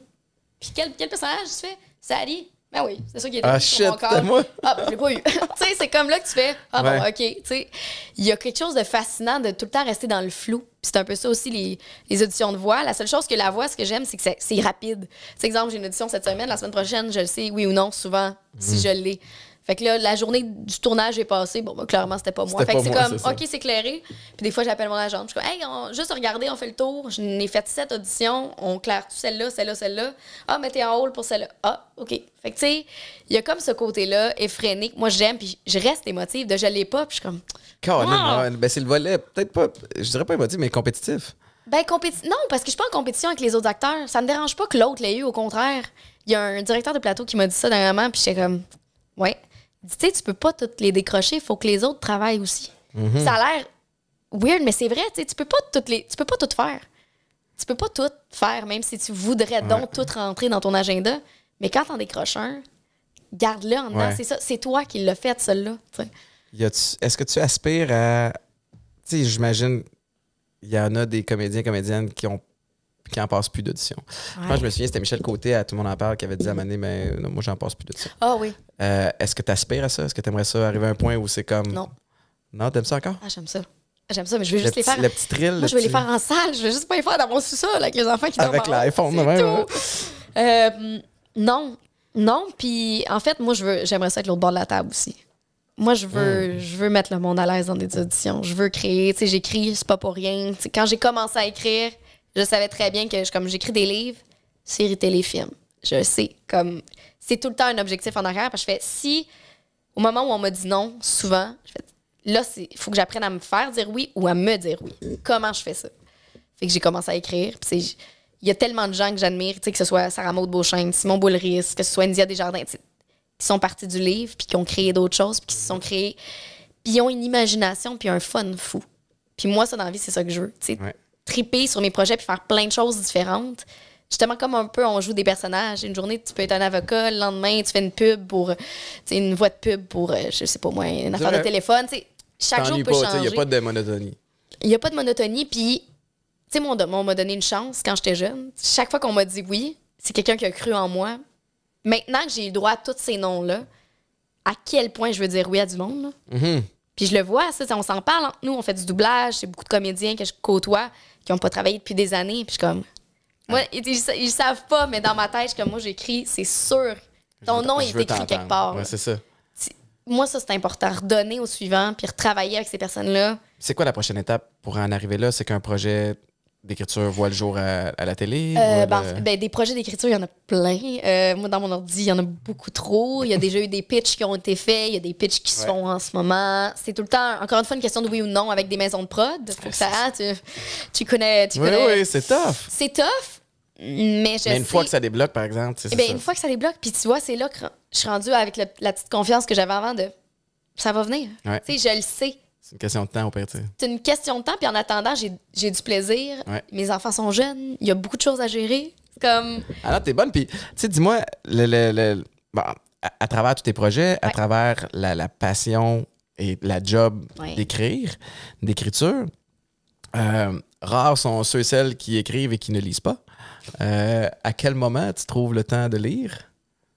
Puis quel, quel personnage tu fais? Sally. Ah oui, c'est ça qui est. ah, Ah, ben, je l'ai pas eu. tu sais, c'est comme là que tu fais Ah OK. Tu sais, il y a quelque chose de fascinant de tout le temps rester dans le flou. C'est un peu ça aussi, les, les, auditions de voix. La seule chose que la voix, ce que j'aime, c'est que c'est rapide. Tu sais, exemple, j'ai une audition cette semaine, la semaine prochaine, je le sais, oui ou non, souvent, si mm. je l'ai. Fait que là, la journée du tournage est passée. Bon, bah, clairement, c'était pas moi. Fait que c'est comme, OK, c'est éclairé. Puis des fois, j'appelle mon agent. Je suis comme, hey, juste regardez, on fait le tour. Je n'ai fait sept auditions. On claire tout celle-là, celle-là, celle-là. Ah, mais t'es en haul pour celle-là. Ah, OK. Fait que, tu sais, il y a comme ce côté-là effréné que moi, j'aime. Puis je reste émotive de je l'ai pas. Puis je suis comme, Ben, c'est le volet, peut-être pas, je dirais pas dit, mais compétitif. Ben, compéti non, parce que je suis pas en compétition avec les autres acteurs. Ça me dérange pas que l'autre l'ait eu, au contraire. Il y a un directeur de plateau qui m'a dit ça dernièrement, puis j'étais comme, ouais tu sais, tu peux pas toutes les décrocher, il faut que les autres travaillent aussi. Mhm. Ça a l'air weird, mais c'est vrai, tu sais, tu peux pas toutes les, tu peux pas tout faire. Tu peux pas tout faire, même si tu voudrais donc tout rentrer dans ton agenda. Mais quand t'en décroches un, garde-le en dedans. C'est ça, c'est toi qui l'as fait, celle-là. Est-ce que tu aspires à. Tu sais, j'imagine, il y en a des comédiens, comédiennes qui ont qui n'en passe plus d'audition. Moi, Je me souviens, c'était Michel Côté à Tout le monde en parle qui avait dit à Mané, mais moi, j'en passe plus d'audition. Ah oui. Euh, est-ce que tu aspires à ça? Est-ce que tu aimerais ça arriver à un point où c'est comme. Non. Non, t'aimes ça encore? Ah, j'aime ça. J'aime ça, mais je veux juste les faire. Le petit thrill. Moi, je veux les faire en salle. Je veux juste pas les faire dans mon sous-sol avec les enfants qui dorment. Avec l'iPhone, même. Euh, non. Non, puis en fait, moi, j'aimerais ça être l'autre bord de la table aussi. Moi, je veux, hmm. je veux mettre le monde à l'aise dans des auditions. Je veux créer. Tu sais, j'écris, c'est pas pour rien. quand j'ai commencé à écrire, je savais très bien que comme j'écris des livres, séries films, Je sais, comme c'est tout le temps un objectif en arrière parce que je fais si au moment où on m'a dit non, souvent, je fais là il faut que j'apprenne à me faire dire oui ou à me dire oui. Comment je fais ça Fait que j'ai commencé à écrire, puis il y a tellement de gens que j'admire, que ce soit Sarah Maud Beauchamp, Simon Boulris, que ce soit des Desjardins, qui sont partis du livre puis qui ont créé d'autres choses, puis qui se sont créés puis ont une imagination puis un fun fou. Puis moi ça dans la vie, c'est ça que je veux, tu sais triper sur mes projets puis faire plein de choses différentes. Justement, comme un peu on joue des personnages. Une journée, tu peux être un avocat, le lendemain, tu fais une pub pour Tu sais, une voix de pub pour, euh, je sais pas moi, une affaire de téléphone. sais, chaque jour peut changer. Il n'y a pas de monotonie. Il n'y a pas de monotonie. Puis, tu sais, on m'a donné une chance quand j'étais jeune. Chaque fois qu'on m'a dit oui, c'est quelqu'un qui a cru en moi. Maintenant que j'ai eu le droit à tous ces noms-là, à quel point je veux dire oui à du monde. Mm-hmm. Puis je le vois, ça, on s'en parle entre nous, on fait du doublage, c'est beaucoup de comédiens que je côtoie qui n'ont pas travaillé depuis des années. Puis comme. Moi, ils, ils, savent pas, mais dans ma tête, comme moi, j'écris, c'est sûr. Ton nom est écrit quelque part. Ouais, c'est ça. Moi, ça, c'est important. Redonner au suivant, puis retravailler avec ces personnes-là. C'est quoi la prochaine étape pour en arriver là? C'est qu'un projet d'écriture voit le jour à, la télé? Euh, ben, ben, des projets d'écriture, il y en a plein. Euh, moi, dans mon ordi, il y en a beaucoup trop. Il y a déjà eu des pitchs qui ont été faits. Il y a des pitches qui se font en ce moment. C'est tout le temps, encore une fois, une question de oui ou non avec des maisons de prod. Faut que ça tu, tu connais. Tu oui, c'est tough. C'est tough. Mais, je une fois que ça débloque, par exemple. Eh ben, Une fois que ça débloque, puis tu vois, c'est là que je suis rendue avec la petite confiance que j'avais avant de ça va venir. sais Je le sais. C'est une question de temps, au pire, C'est une question de temps, puis en attendant, j'ai du plaisir. Mes enfants sont jeunes, il y a beaucoup de choses à gérer. Comme. Alors, ah, t'es bonne, puis, tu sais, dis-moi, à, travers tous tes projets, à travers la, passion et la job d'écrire, d'écriture, euh, rares sont ceux et celles qui écrivent et qui ne lisent pas. Euh, à quel moment tu trouves le temps de lire?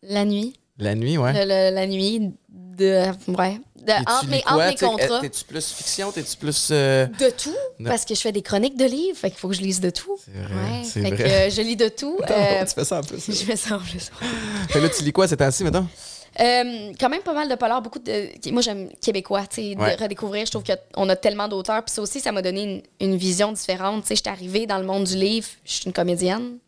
La nuit. La nuit, ouais. la nuit, de, ouais, entre mes, contrats. T'es-tu plus fiction? T'es-tu plus. Euh, de tout, parce que je fais des chroniques de livres, fait qu'il faut que je lise de tout. C'est vrai. que je lis de tout. Euh, tu fais ça en plus. Je fais ça en plus. fait là, tu lis quoi ces temps-ci, maintenant? Euh, quand même pas mal de polars, beaucoup de. Moi, j'aime québécois, tu sais, redécouvrir. Je trouve qu'on a tellement d'auteurs. Puis ça aussi, ça m'a donné une, vision différente. Tu sais, j'étais arrivée dans le monde du livre, je suis une comédienne.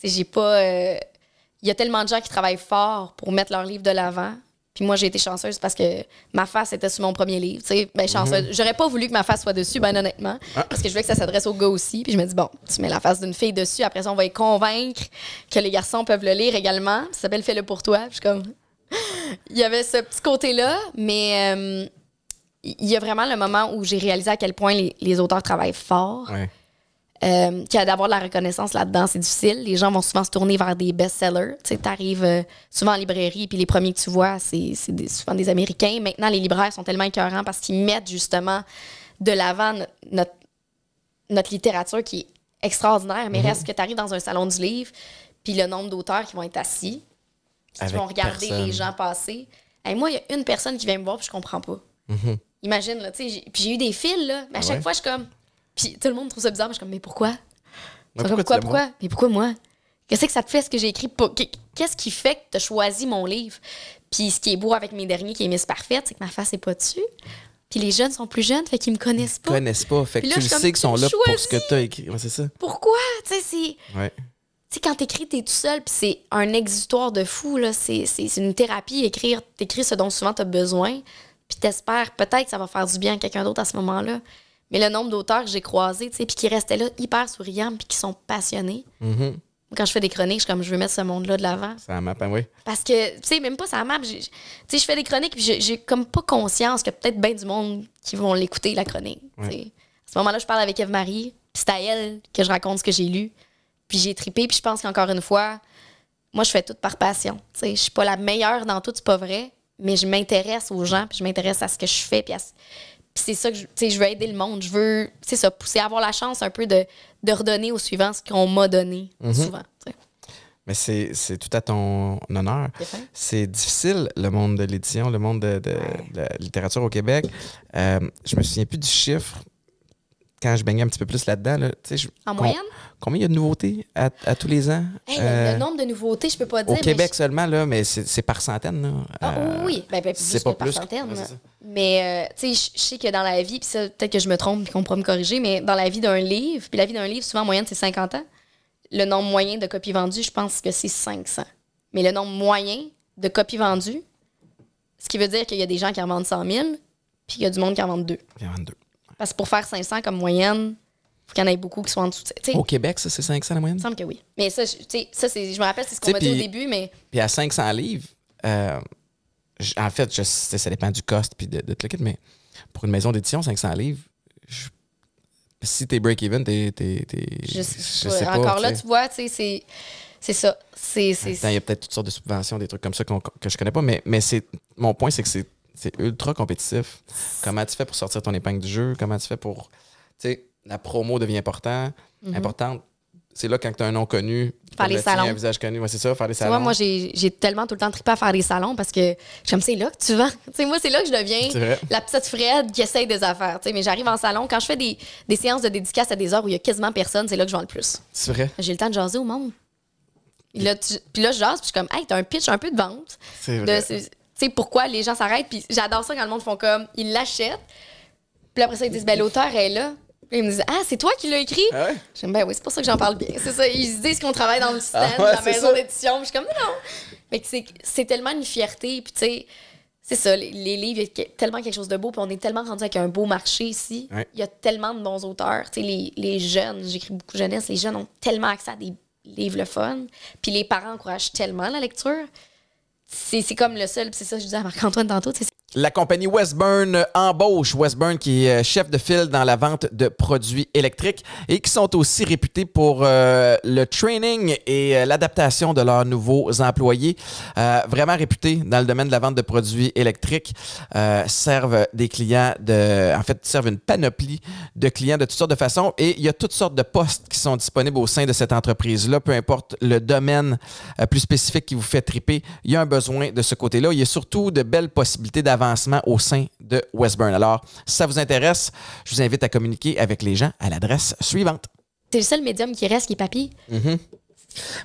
Tu sais, j'ai pas. Il y a tellement de gens qui travaillent fort pour mettre leur livre de l'avant. Puis moi, j'ai été chanceuse parce que ma face était sur mon premier livre. Tu sais, ben, chanceuse. Mhm. J'aurais pas voulu que ma face soit dessus, ben honnêtement, ah. parce que je voulais que ça s'adresse aux gars aussi. Puis je me dis, bon, tu mets la face d'une fille dessus, après ça, on va y convaincre que les garçons peuvent le lire également. Ça s'appelle Fais-le pour toi. je suis comme. Il y avait ce petit côté-là, mais. Euh, il y a vraiment le moment où j'ai réalisé à quel point les, auteurs travaillent fort. Ouais. Euh, d'avoir de la reconnaissance là-dedans, c'est difficile. Les gens vont souvent se tourner vers des best-sellers. Tu sais, euh, souvent en librairie, puis les premiers que tu vois, c'est souvent des Américains. Maintenant, les libraires sont tellement écœurants parce qu'ils mettent justement de l'avant notre, littérature qui est extraordinaire, mais mhm. reste que tu arrives dans un salon du livre, puis le nombre d'auteurs qui vont être assis, qui vont regarder les gens passer. et moi, il y a une personne qui vient me voir, puis je comprends pas. Mhm. Imagine, tu sais, puis j'ai eu des fils, là, mais à ah chaque fois, je suis comme puis tout le monde trouve ça bizarre. mais je suis comme, mais pourquoi? pourquoi, Mais pourquoi moi? Qu'est-ce que ça te fait ce que j'ai écrit? Qu'est-ce qui fait que tu as choisi mon livre? Puis ce qui est beau avec mes derniers qui est Miss Parfaite, c'est que ma face n'est pas dessus. Puis les jeunes sont plus jeunes, fait qu'ils me connaissent pas. Ils connaissent pas, fait que tu le sais qu'ils sont là pour ce que tu as écrit. c'est ça. Pourquoi? Tu sais, c'est. Tu sais, quand t'écris, t'es tout seul, puis c'est un exutoire de fou, C'est une thérapie, écrire. T'écris ce dont souvent t'as besoin, puis t'espères peut-être que ça va faire du bien à quelqu'un d'autre à ce moment-là. Mais le nombre d'auteurs que j'ai croisés, tu sais, puis qui restaient là hyper souriants, puis qui sont passionnés. Mm-hmm. Quand je fais des chroniques, je suis comme, je veux mettre ce monde-là de l'avant. Ça map, hein, oui. Parce que, tu sais, même pas ça map. Tu sais, je fais des chroniques, puis j'ai comme pas conscience que peut-être bien du monde qui vont l'écouter, la chronique. À ce moment-là, je parle avec Eve-Marie, puis c'est à elle que je raconte ce que j'ai lu. Puis j'ai tripé, puis je pense qu'encore une fois, moi, je fais tout par passion. Tu sais, je suis pas la meilleure dans tout, c'est pas vrai, mais je m'intéresse aux gens, puis je m'intéresse à ce que je fais, puis à puis c'est ça que je, je veux aider le monde. Je veux, c'est ça, pousser, avoir la chance un peu de, redonner aux suivants ce qu'on m'a donné mhm. souvent. Mais c'est tout à ton honneur. C'est difficile, le monde de l'édition, le monde de, la littérature au Québec. Euh, je me souviens plus du chiffre, quand je baignais un petit peu plus là-dedans, en moyenne? Combien il y a de nouveautés à, tous les ans? le euh, nombre de nouveautés, je peux pas dire. Au Québec seulement, là, mais c'est par centaines. Ah, oui, euh, ben, ben, c'est pas Par centaines, mais euh, je sais que dans la vie, puis ça, peut-être que je me trompe et qu'on pourra me corriger, mais dans la vie d'un livre, puis la vie d'un livre, souvent en moyenne, c'est 50 ans. Le nombre moyen de copies vendues, je pense que c'est 500. Mais le nombre moyen de copies vendues, ce qui veut dire qu'il y a des gens qui en vendent 100 000, puis il y a du monde qui en vendent 2. Qui en vendent parce que pour faire 500 comme moyenne, il faut qu'il y en ait beaucoup qui soient en dessous. Au Québec, ça, c'est 500 la moyenne? Il me semble que oui. Mais ça, ça je me rappelle, c'est ce qu'on m'a dit au début, mais... Puis à 500 livres, euh, en fait, ça dépend du cost puis de, de, tout le kit, mais pour une maison d'édition, 500 livres, si t'es break-even, t'es... Je, je, sais pas. Encore là, tu vois, c'est... C'est ça. Il y a peut-être toutes sortes de subventions, des trucs comme ça que je connais pas, mais, mais mon point, c'est que c'est c'est ultra compétitif. Comment tu fais pour sortir ton épingle du jeu? Comment tu fais pour. Tu sais, la promo devient mhm. importante. C'est là quand tu as un nom connu, faire les salons. un visage connu, c'est ça, faire les salons. moi, j'ai tellement tout le temps trippé à faire les salons parce que j'aime c'est là que tu vends. moi, c'est là que je deviens la petite Fred qui essaye des affaires. sais mais j'arrive en salon, quand je fais des, séances de dédicace à des heures où il y a quasiment personne, c'est là que je vends le plus. C'est vrai. J'ai le temps de jaser au monde. Puis là, je jase, puis je suis comme, hey, t'as un pitch un peu de vente. C'est vrai sais, pourquoi les gens s'arrêtent. Puis j'adore ça quand le monde font comme, ils l'achètent. Puis après ça, ils disent, ben, l'auteur est là. ils me disent, ah, c'est toi qui l'as écrit? Ah ben oui, c'est pour ça que j'en parle bien. C'est ça, ils se disent qu'on travaille dans le ah système, dans la maison d'édition. je suis comme, non. Mais c'est tellement une fierté. Puis tu sais, c'est ça, les, livres, il y a tellement quelque chose de beau, puis on est tellement rendu avec un beau marché ici. Il y a tellement de bons auteurs. Tu sais, les, jeunes, j'écris beaucoup jeunesse, les jeunes ont tellement accès à des livres le fun. Puis les parents encouragent tellement la lecture c'est comme le seul, c'est ça que je disais à Marc-Antoine tantôt, c'est la compagnie Westburn embauche Westburn qui est euh, chef de file dans la vente de produits électriques et qui sont aussi réputés pour euh, le training et euh, l'adaptation de leurs nouveaux employés. vraiment réputés dans le domaine de la vente de produits électriques, servent des clients de, en fait, servent une panoplie de clients de toutes sortes de façons et il y a toutes sortes de postes qui sont disponibles au sein de cette entreprise-là, peu importe le domaine plus spécifique qui vous fait triper. Il y a un besoin de ce côté-là. Il y a surtout de belles possibilités d'avoir avancement au sein de Westburn. Alors, si ça vous intéresse, je vous invite à communiquer avec les gens à l'adresse suivante. C'est le seul médium qui reste qui est papier. Mm-hmm.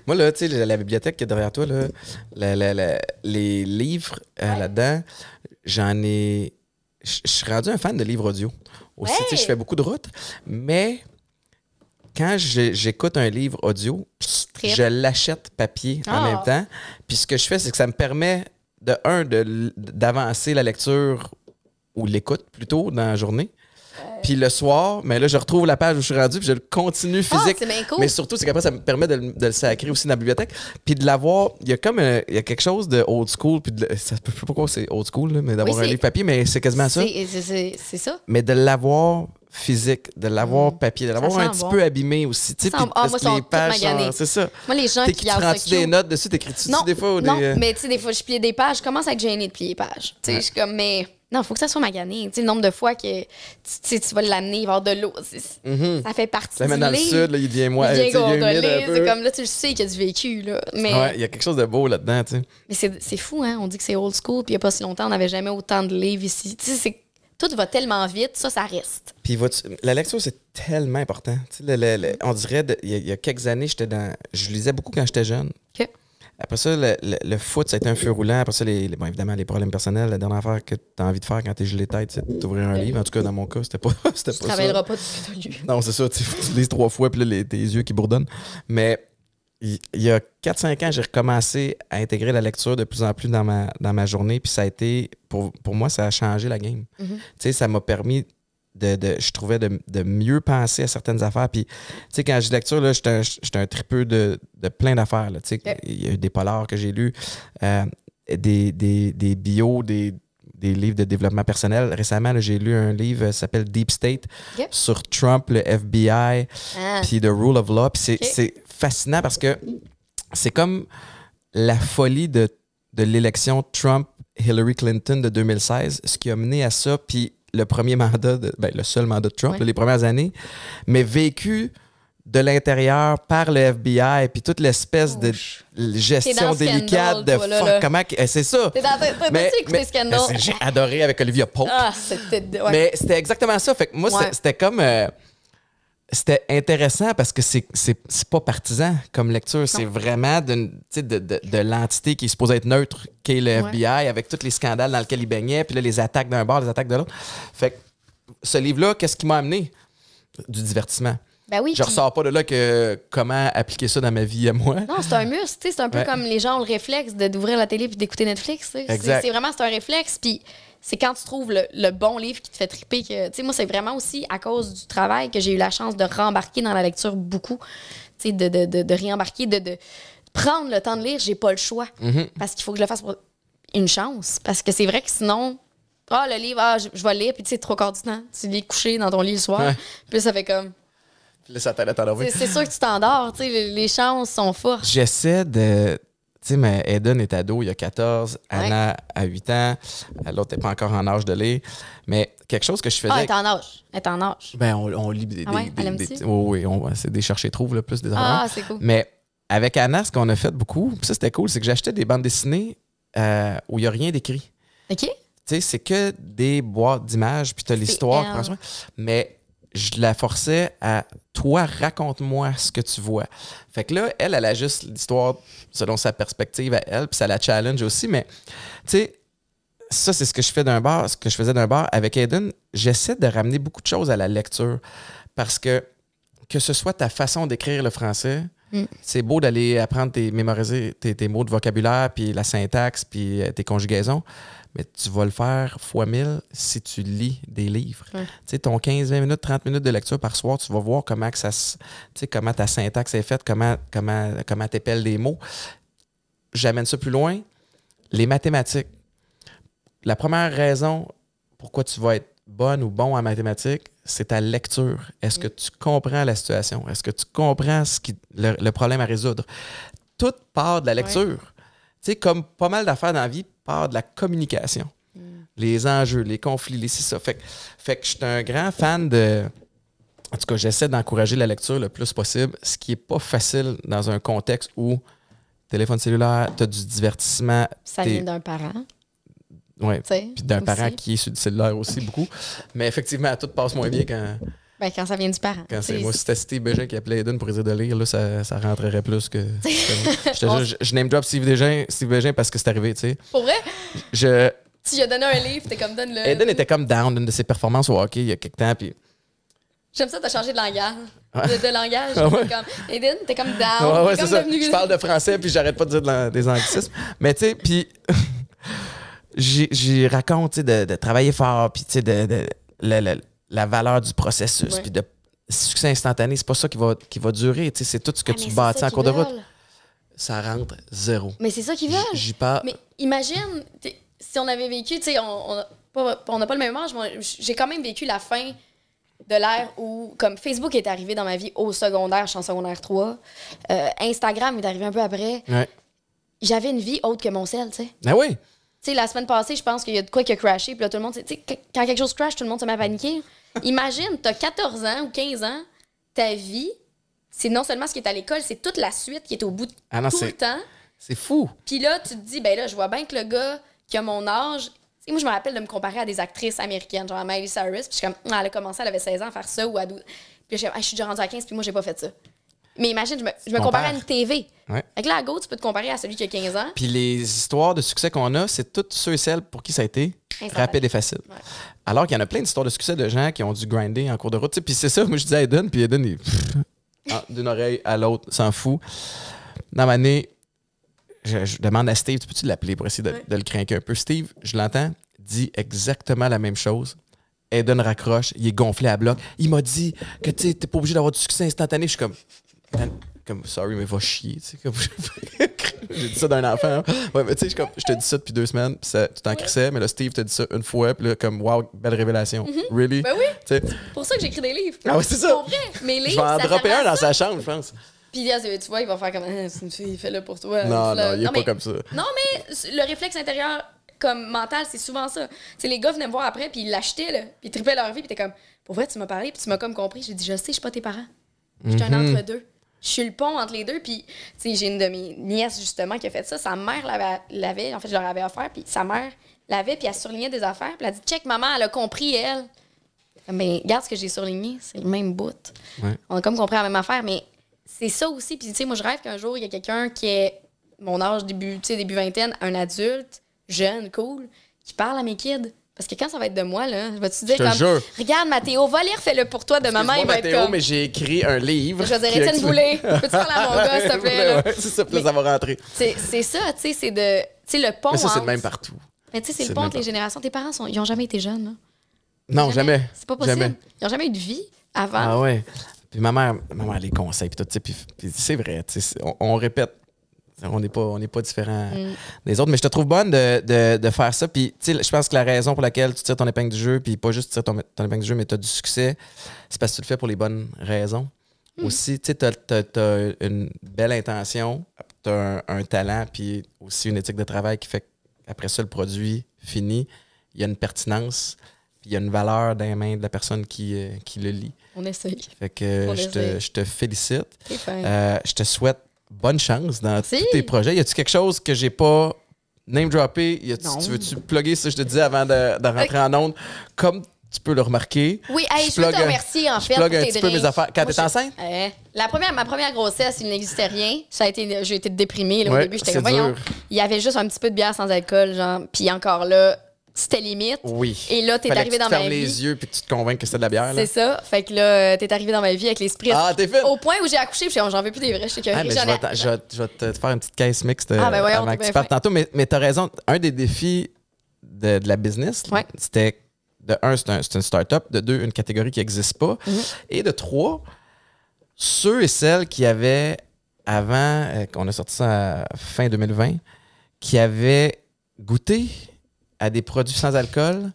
Moi, là, tu sais, la bibliothèque qui est derrière toi, là, les livres euh, là-dedans, j'en ai. Je suis rendu un fan de livres audio. Aussi, tu sais, je fais beaucoup de routes, mais quand j'écoute un livre audio, je l'achète papier en ah. même temps. Puis ce que je fais, c'est que ça me permet de un, d'avancer la lecture ou l'écoute plutôt dans la journée. Puis le soir, mais là, je retrouve la page où je suis rendu, puis je le continue ah, physique. Mais surtout, c'est qu'après, ça me permet de, de, le sacrer aussi dans la bibliothèque. Puis de l'avoir, il y a comme euh, il y a quelque chose de old school, puis de, ça, je sais pas pourquoi c'est old school, mais d'avoir un livre papier, mais c'est quasiment ça. C'est ça. Mais de l'avoir physique, de l'avoir mm. papier, de l'avoir un petit peu abîmé aussi. Tu sais, ah, parce ah, moi, les pages C'est ça. Moi, les gens qui prends-tu des notes dessus? T'écris-tu des fois? Ou des... Non, euh? mais tu sais, des fois, je plie des pages. Je commence à être de plier des pages. Tu sais, je suis comme, mais... Non, il faut que ça soit magané. Tu sais, le nombre de fois que tu, tu vas l'amener, il va avoir de l'eau. Mm-hmm. Ça fait partie ça, du dans le sud, là, il devient moins. Il devient gondolé. C'est comme là, tu le sais qu'il y a du vécu. Là. Mais... il y a quelque chose de beau là-dedans. Mais c'est fou, hein? On dit que c'est old school. Puis il n'y a pas si longtemps, on n'avait jamais autant de livres ici. Tu sais, tout va tellement vite, ça, ça reste. Puis la lecture, c'est tellement important. on dirait, il, y a, quelques années, j'étais dans, je lisais beaucoup quand j'étais jeune. Après ça, le, foot, ça a été un feu roulant. Après ça, les, bon, évidemment, les problèmes personnels. La dernière affaire que tu as envie de faire quand tu es gelé tête, c'est d'ouvrir un livre. En tout cas, dans mon cas, c'était pas, pas ça. Tu travailleras pas du tout. Non, c'est ça. Tu, lis trois fois, puis là, les, tes yeux qui bourdonnent. Mais il y a 4-5 ans, j'ai recommencé à intégrer la lecture de plus en plus dans ma, dans ma journée. Puis ça a été, pour, moi, ça a changé la game. Mhm. Tu sais, ça m'a permis de, je trouvais de, mieux penser à certaines affaires. Puis, tu sais, quand je dis lecture, là, j'étais un, un tripeux de, plein d'affaires. Tu sais, il y a eu des polars que j'ai lus, euh, des, des, des bios, des, livres de développement personnel. Récemment, j'ai lu un livre qui s'appelle Deep State sur Trump, le FBI, ah. puis The Rule of Law. Puis c'est fascinant parce que c'est comme la folie de, l'élection Trump-Hillary Clinton de 2016, ce qui a mené à ça, puis le premier mandat, ben, le seul mandat de Trump, les premières années, mais vécu de l'intérieur par le FBI puis toute l'espèce de gestion délicate de toi, comment eh, c'est ça j'ai adoré avec Olivia Pope ah, mais c'était exactement ça fait que moi c'était comme euh, c'était intéressant parce que c'est, pas partisan comme lecture. C'est vraiment de, de, de, l'entité qui est supposée être neutre, qui est le FBI, avec tous les scandales dans lesquels il baignait, puis là, les attaques d'un bord, les attaques de l'autre. Fait que ce livre-là, qu'est-ce qui m'a amené? Du divertissement. Ben oui, je pis... ressors pas de là que comment appliquer ça dans ma vie à moi. Non, c'est un muscle, c'est un peu comme les gens ont le réflexe d'ouvrir la télé puis d'écouter Netflix. C'est, vraiment un réflexe. Puis c'est quand tu trouves le, bon livre qui te fait triper que moi c'est vraiment aussi à cause du travail que j'ai eu la chance de rembarquer dans la lecture beaucoup de, de, de, réembarquer de, prendre le temps de lire j'ai pas le choix mhm. parce qu'il faut que je le fasse pour une chance parce que c'est vrai que sinon oh le livre ah, je, vais le lire puis tu sais trois quarts du temps tu lis couché dans ton lit le soir puis ça fait comme c'est sûr que tu t'endors les chances sont fortes j'essaie de tu sais, mais Eden est ado, il a 14, Anna a 8 ans, l'autre n'est pas encore en âge de lire. Mais quelque chose que je ah, faisais. Ah, elle est en âge. Elle est en âge. Ben, on, lit des. Ah des, oh, oui, c'est des chercher-trouve, plus des Ah, c'est cool. Mais avec Anna, ce qu'on a fait beaucoup, ça c'était cool, c'est que j'achetais des bandes dessinées euh, où il n'y a rien d'écrit. OK. Tu sais, c'est que des boîtes d'images, puis tu as l'histoire, Mais je la forçais à toi, raconte-moi ce que tu vois. Fait que là, elle, elle a juste l'histoire selon sa perspective à elle, puis ça la challenge aussi, mais tu sais, ça, c'est ce que je fais d'un bar, ce que je faisais d'un bar. Avec Aiden, j'essaie de ramener beaucoup de choses à la lecture parce que que ce soit ta façon d'écrire le français, Mm. C'est beau d'aller apprendre, tes, mémoriser tes, mots de vocabulaire, puis la syntaxe, puis euh, tes conjugaisons, mais tu vas le faire fois mille si tu lis des livres. ton 15, 20 minutes, 30 minutes de lecture par soir, tu vas voir comment, que ça, comment ta syntaxe est faite, comment tu comment, comment épelles les mots. J'amène ça plus loin. Les mathématiques. La première raison pourquoi tu vas être bonne ou bon en mathématiques, c'est ta lecture. Est-ce que tu comprends la situation? Est-ce que tu comprends ce qui, le, problème à résoudre? Tout part de la lecture. Tu sais, comme pas mal d'affaires dans la vie, part de la communication. Mm. Les enjeux, les conflits, les c'est ça. Fait, fait que je suis un grand fan de. En tout cas, j'essaie d'encourager la lecture le plus possible, ce qui n'est pas facile dans un contexte où téléphone cellulaire, tu as du divertissement. Ça vient d'un parent. Oui. Puis d'un parent qui est sur le cellulaire aussi beaucoup. Mais effectivement, tout passe moins bien quand. Ben, quand ça vient du parent. Quand c'est, moi, si c'était Steve Bégin qui appelait Eden pour essayer de lire, là, ça, ça rentrerait plus que. je, n'aime je, name drop Steve Bégin, parce que c'est arrivé, tu sais. Pour vrai? Je. Tu lui as donné un livre, t'es comme donne le. Eden était comme down une de ses performances au hockey il y a quelque temps, puis. J'aime ça, t'as changé de langage. De, langage. Ah t'es comme down. Ouais, ouais, Je parle de français, puis j'arrête pas de dire des anglicismes. Mais tu sais, puis. J'ai raconte de, travailler fort, puis de, la, valeur du processus, puis de succès instantané, c'est pas ça qui va, qui va durer. C'est tout ce que ah, tu bâtis en cours de route. Ça rentre zéro. Mais c'est ça qui veulent. J'y Mais imagine, si on avait vécu, tu sais, on n'a pas, le même âge, j'ai quand même vécu la fin de l'ère où, comme Facebook est arrivé dans ma vie au secondaire, je suis en secondaire 3, euh, Instagram est arrivé un peu après. J'avais une vie autre que mon sel, tu sais. Ah oui? sais, la semaine passée, je pense qu'il y a de quoi qui a crashé, puis là, tout le monde, tu sais, quand quelque chose crash, tout le monde se met à paniquer. Imagine, t'as 14 ans ou 15 ans, ta vie, c'est non seulement ce qui est à l'école, c'est toute la suite qui est au bout de ah tout le temps. C'est fou. Puis là, tu te dis, ben là, je vois bien que le gars qui a mon âge, moi, je me rappelle de me comparer à des actrices américaines, genre Miley Cyrus, puis je suis comme, ah, elle a commencé, elle avait 16 ans à faire ça, ou à Puis je suis, ah, je suis déjà rendue à 15, puis moi, j'ai pas fait ça. Mais imagine, je me, compare à une TV. Avec la go, tu peux te comparer à celui qui a 15 ans. Puis les histoires de succès qu'on a, c'est toutes ceux et celles pour qui ça a été rapide et facile. Alors qu'il y en a plein d'histoires de succès de gens qui ont dû grinder en cours de route. Puis c'est ça, moi je dis à Eden, puis Eden, il... d'une oreille à l'autre, s'en fout. Dans ma année, je, demande à Steve, tu peux-tu l'appeler pour essayer de, de le craquer un peu? Steve, je l'entends, dit exactement la même chose. Aiden raccroche, il est gonflé à bloc. Il m'a dit que tu n'es pas obligé d'avoir du succès instantané. Je suis comme, comme sorry mais va chier tu sais comme j'ai dit ça d'un enfant hein. ouais mais tu sais je te dis ça depuis deux semaines pis ça, tu t'en crissais mais là Steve t'a dit ça une fois puis là comme wow belle révélation mm-hmm. really ben oui c'est pour ça que j'écris des livres ah ouais c'est ça je vais en dropper un dans sa chambre je pense puis tu vois, il va faire comme hein, c'est une fille, fait le pour toi. Non, non, il est pas comme ça. Non, mais le réflexe intérieur comme mental, c'est souvent ça. sais, les gars venaient me voir après, puis ils l'achetaient, là, puis ils tripaient leur vie, puis t'es comme, pour vrai, tu m'as parlé, puis tu m'as comme compris. J'ai dit, je sais, je suis pas tes parents. Je un mm-hmm. entre-deux je suis le pont entre les deux. Puis, tu sais, j'ai une de mes nièces, justement, qui a fait ça. Sa mère l'avait, en fait, je leur avais offert. Puis sa mère l'avait, puis elle surlignait des affaires. Puis elle a dit, check, maman, elle a compris, elle. Mais regarde ce que j'ai surligné, c'est le même bout. On a comme compris la même affaire, mais c'est ça aussi. Puis, tu sais, moi, je rêve qu'un jour, il y a quelqu'un qui est mon âge, début, début vingtaine, un adulte, jeune, cool, qui parle à mes kids parce que quand ça va être de moi, là, vais te dire je comme, jure. regarde Mathéo, va lire, fais-le pour toi de maman, il va Mathéo, être comme... mais j'ai écrit un livre. Je vais dire, Étienne Boulay, peux-tu parler à mon s'il te plaît? c'est ça, ça va rentrer. C'est ça, tu sais, c'est de, tu sais, le pont Mais ça, c'est le même partout. Mais tu sais, c'est le pont entre les générations. Tes parents, ils n'ont jamais été jeunes, là. Non, jamais. C'est pas possible. Ils n'ont jamais eu de vie avant. Ah ouais. Puis ma mère, ma mère les conseille, puis tout, puis, puis c'est vrai, tu sais, on répète on n'est pas, on pas différent mm. des autres. Mais je te trouve bonne de, faire ça. Puis, je pense que la raison pour laquelle tu tires ton épingle du jeu, puis pas juste tu tires ton, épingle du jeu, mais tu as du succès, c'est parce que tu le fais pour les bonnes raisons. Mm. Aussi, tu as, tu as, une belle intention, tu as un, talent, puis aussi une éthique de travail qui fait qu'après ça, le produit fini, il y a une pertinence, il y a une valeur dans les mains de la personne qui, euh, qui le lit. On essaye. Fait que je te, je te félicite. Euh, je te souhaite bonne chance dans tous tes projets. Y a-tu quelque chose que j'ai pas name droppé? Y a-tu, tu veux tu plugger ça, je te dis avant de, rentrer en onde? Comme tu peux le remarquer. Oui, je, te remercier en fait. Je plug un petit peu mes affaires. Quand t'es enceinte? Euh, la première, ma première grossesse, il n'existait rien. Ça a été, j'ai été déprimée au début. J'étais comme, voyons, il y avait juste un petit peu de bière sans alcool, genre. Puis encore là, c'était limite. Oui. Et là, tu es arrivé dans ma vie. Tu les yeux puis tu te convaincs que c'est de la bière. C'est ça. Fait que là, euh, t'es arrivé dans ma vie avec les sprites. Ah, t'es Au point où j'ai accouché, puis j'en veux plus des vrais. Je sais que ah, mais je, vais te faire une petite caisse mixte ah, ben ouais, avant que tu partes tantôt. Mais, mais t'as raison. Un des défis de, la business, c'était de un, c'est une start-up. De deux, une catégorie qui n'existe pas. Mm-hmm. Et de trois, ceux et celles qui avaient, avant euh, qu'on a sorti ça à fin 2020, qui avaient goûté à des produits sans alcool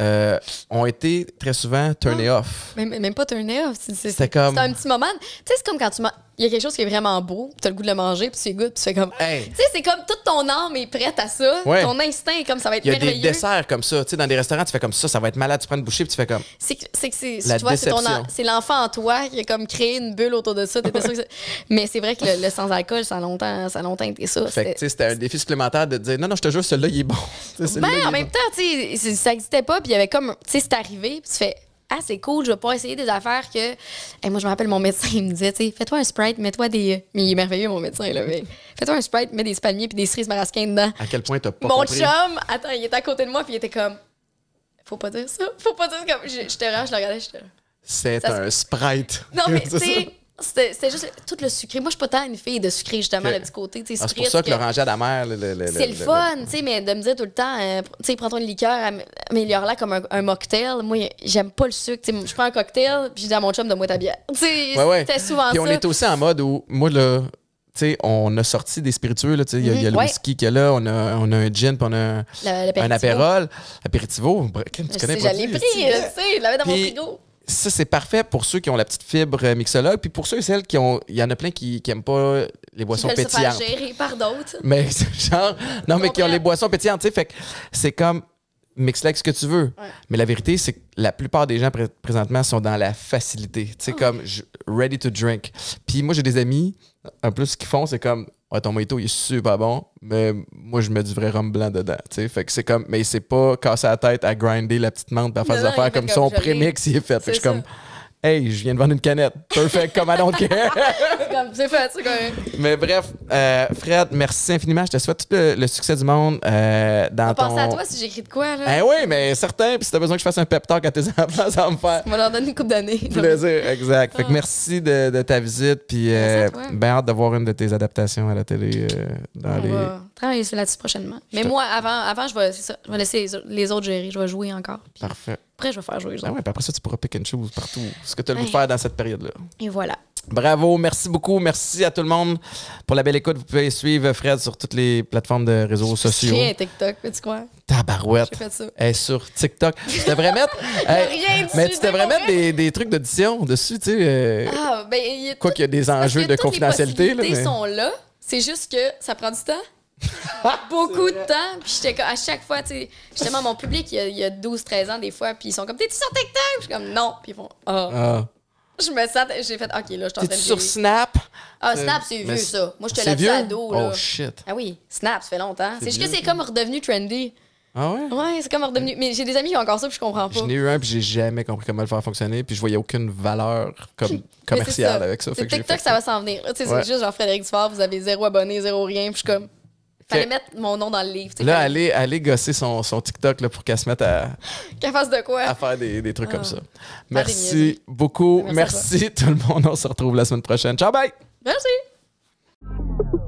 euh, ont été très souvent turnés ah. off. Même, même pas turnés off. C'est comme... un petit moment. Tu sais, c'est comme quand tu m'as il y a quelque chose qui est vraiment beau, tu as le goût de le manger, puis tu goûtes, puis c'est comme. Tu sais, c'est comme toute ton âme est prête à ça. Ton instinct est comme ça va être merveilleux. Il y a des desserts comme ça. Tu sais, dans des restaurants, tu fais comme ça, ça va être malade, tu prends une bouchée, puis tu fais comme. C'est que c'est. tu vois, c'est l'enfant en toi qui a comme créé une bulle autour de ça. sûr que Mais c'est vrai que le, sans-alcool, ça a longtemps, ça longtemps été ça. Fait que, c'était un défi supplémentaire de dire non, non, je te jure, celui-là, il est bon. mais ben, en même temps, tu sais, ça n'existait pas, puis il y avait comme. Tu sais, c'est arrivé, puis tu fais ah, c'est cool, je vais pas essayer des affaires que. moi, je me rappelle, mon médecin, il me disait, tu fais-toi un sprite, mets-toi des. Mais il est merveilleux, mon médecin, là. Mais... Fais-toi un sprite, mets des paniers puis des cerises marasquins dedans. À quel point t'as pas. Mon chum, attends, il était à côté de moi, puis il était comme, faut pas dire ça, faut pas dire ça. Comme... J'étais rare, je le regardais, j'étais. C'est un sprite. Non, mais tu c'était juste tout le sucré. Moi, je suis pas tant une fille de sucré, justement, de le petit côté. Ah, c'est pour ça que, la mer... C'est le, fun, tu sais, mais de me dire tout le temps, euh, tu sais, prends ton liqueur, améliore-la comme un, mocktail. Moi, j'aime pas le sucre. sais je prends un cocktail, puis je dis à mon chum, de moi ta bière. sais, ouais, ouais. souvent puis on est aussi en mode où, moi, là, sais, on a sorti des spiritueux. Il y a, mm y a le mm-hmm. whisky qui est là, on a, on a un gin, puis on a un apérol, apéritivo. Tu connais pas. Je pris, tu sais, je l'avais dans mon frigo ça, c'est parfait pour ceux qui ont la petite fibre euh, mixologue. Puis pour ceux et celles qui ont. Il y en a plein qui n'aiment pas les boissons pétillantes. par d'autres. Mais genre. Non, mais qui ont les boissons pétillantes. tu sais. Fait que c'est comme mixlex ce que tu veux. Mais la vérité, c'est que la plupart des gens présentement sont dans la facilité. Tu sais, ah. comme ready to drink. Puis moi, j'ai des amis, en plus, ce qu'ils font, c'est comme ouais, ton mojito, il est super bon, mais moi, je mets du vrai rhum blanc dedans. sais Fait que c'est comme, mais c'est pas casser la tête à grinder la petite menthe, à faire des affaires comme ça. On prémix, il est fait. je suis comme, Hey, je viens de vendre une canette. Perfect, comme à don't care. c'est fait, c'est quand Mais bref, euh, Fred, merci infiniment. Je te souhaite tout le, succès du monde euh, dans On pense à toi si j'écris de quoi, là. Eh oui, mais certain. Puis si t'as besoin que je fasse un pep talk à tes enfants, ça va me faire... On va leur donner une coupe d'années. Plaisir, exact. Fait que ah. merci de, ta visite. Puis euh, ben hâte de voir une de tes adaptations à la télé euh, dans les c'est là-dessus prochainement. Mais moi, avant, avant je, vais, je vais laisser les, autres gérer. Je vais jouer encore. Parfait. Après, je vais faire jouer les ben ouais, après ça, tu pourras pick and choose partout ce que tu as faire dans cette période-là. Et voilà. Bravo, merci beaucoup. Merci à tout le monde pour la belle écoute. Vous pouvez suivre Fred sur toutes les plateformes de réseaux sociaux. Rien TikTok, tu crois? Tabarouette. fais sur TikTok. Tu devrais mettre. Euh, mais tu devrais mettre des, des trucs d'audition dessus, tu sais. Euh, ah, ben, quoi qu'il y a des enjeux de confidentialité. là, mais... sont là. C'est juste que ça prend du temps. beaucoup de temps. Puis j'étais à chaque fois, tu sais, justement, mon public, il y a, 12-13 ans des fois, puis ils sont comme, t'es-tu sur TikTok? je suis comme, non. Puis ils font, ah. ah. Je me sens, j'ai fait, OK, là, je t'en T'es sur Snap? Ah, euh, Snap, c'est vu ça. Moi, je te l'ai dit ado, là. Oh, shit. Ah oui, Snap, ça fait longtemps. C'est juste que c'est comme redevenu trendy. Ah ouais? Ouais, c'est comme redevenu. Mais j'ai des amis qui ont encore ça, puis je comprends pas. J'en ai eu un, puis j'ai jamais compris comment le faire fonctionner, puis je voyais aucune valeur comme commerciale avec ça. Fait que TikTok, ça va s'en venir. Tu sais, c'est juste genre Frédéric Dufort, vous avez zéro abonné, zéro rien, puis je suis comme. Fallait mettre mon nom dans le livre. Là, allez, gosser son, TikTok là, pour qu'elle se mette à. qu'elle fasse de quoi? À faire des, trucs comme ah. ça. Merci beaucoup. Merci tout le monde. On se retrouve la semaine prochaine. Ciao, bye! Merci!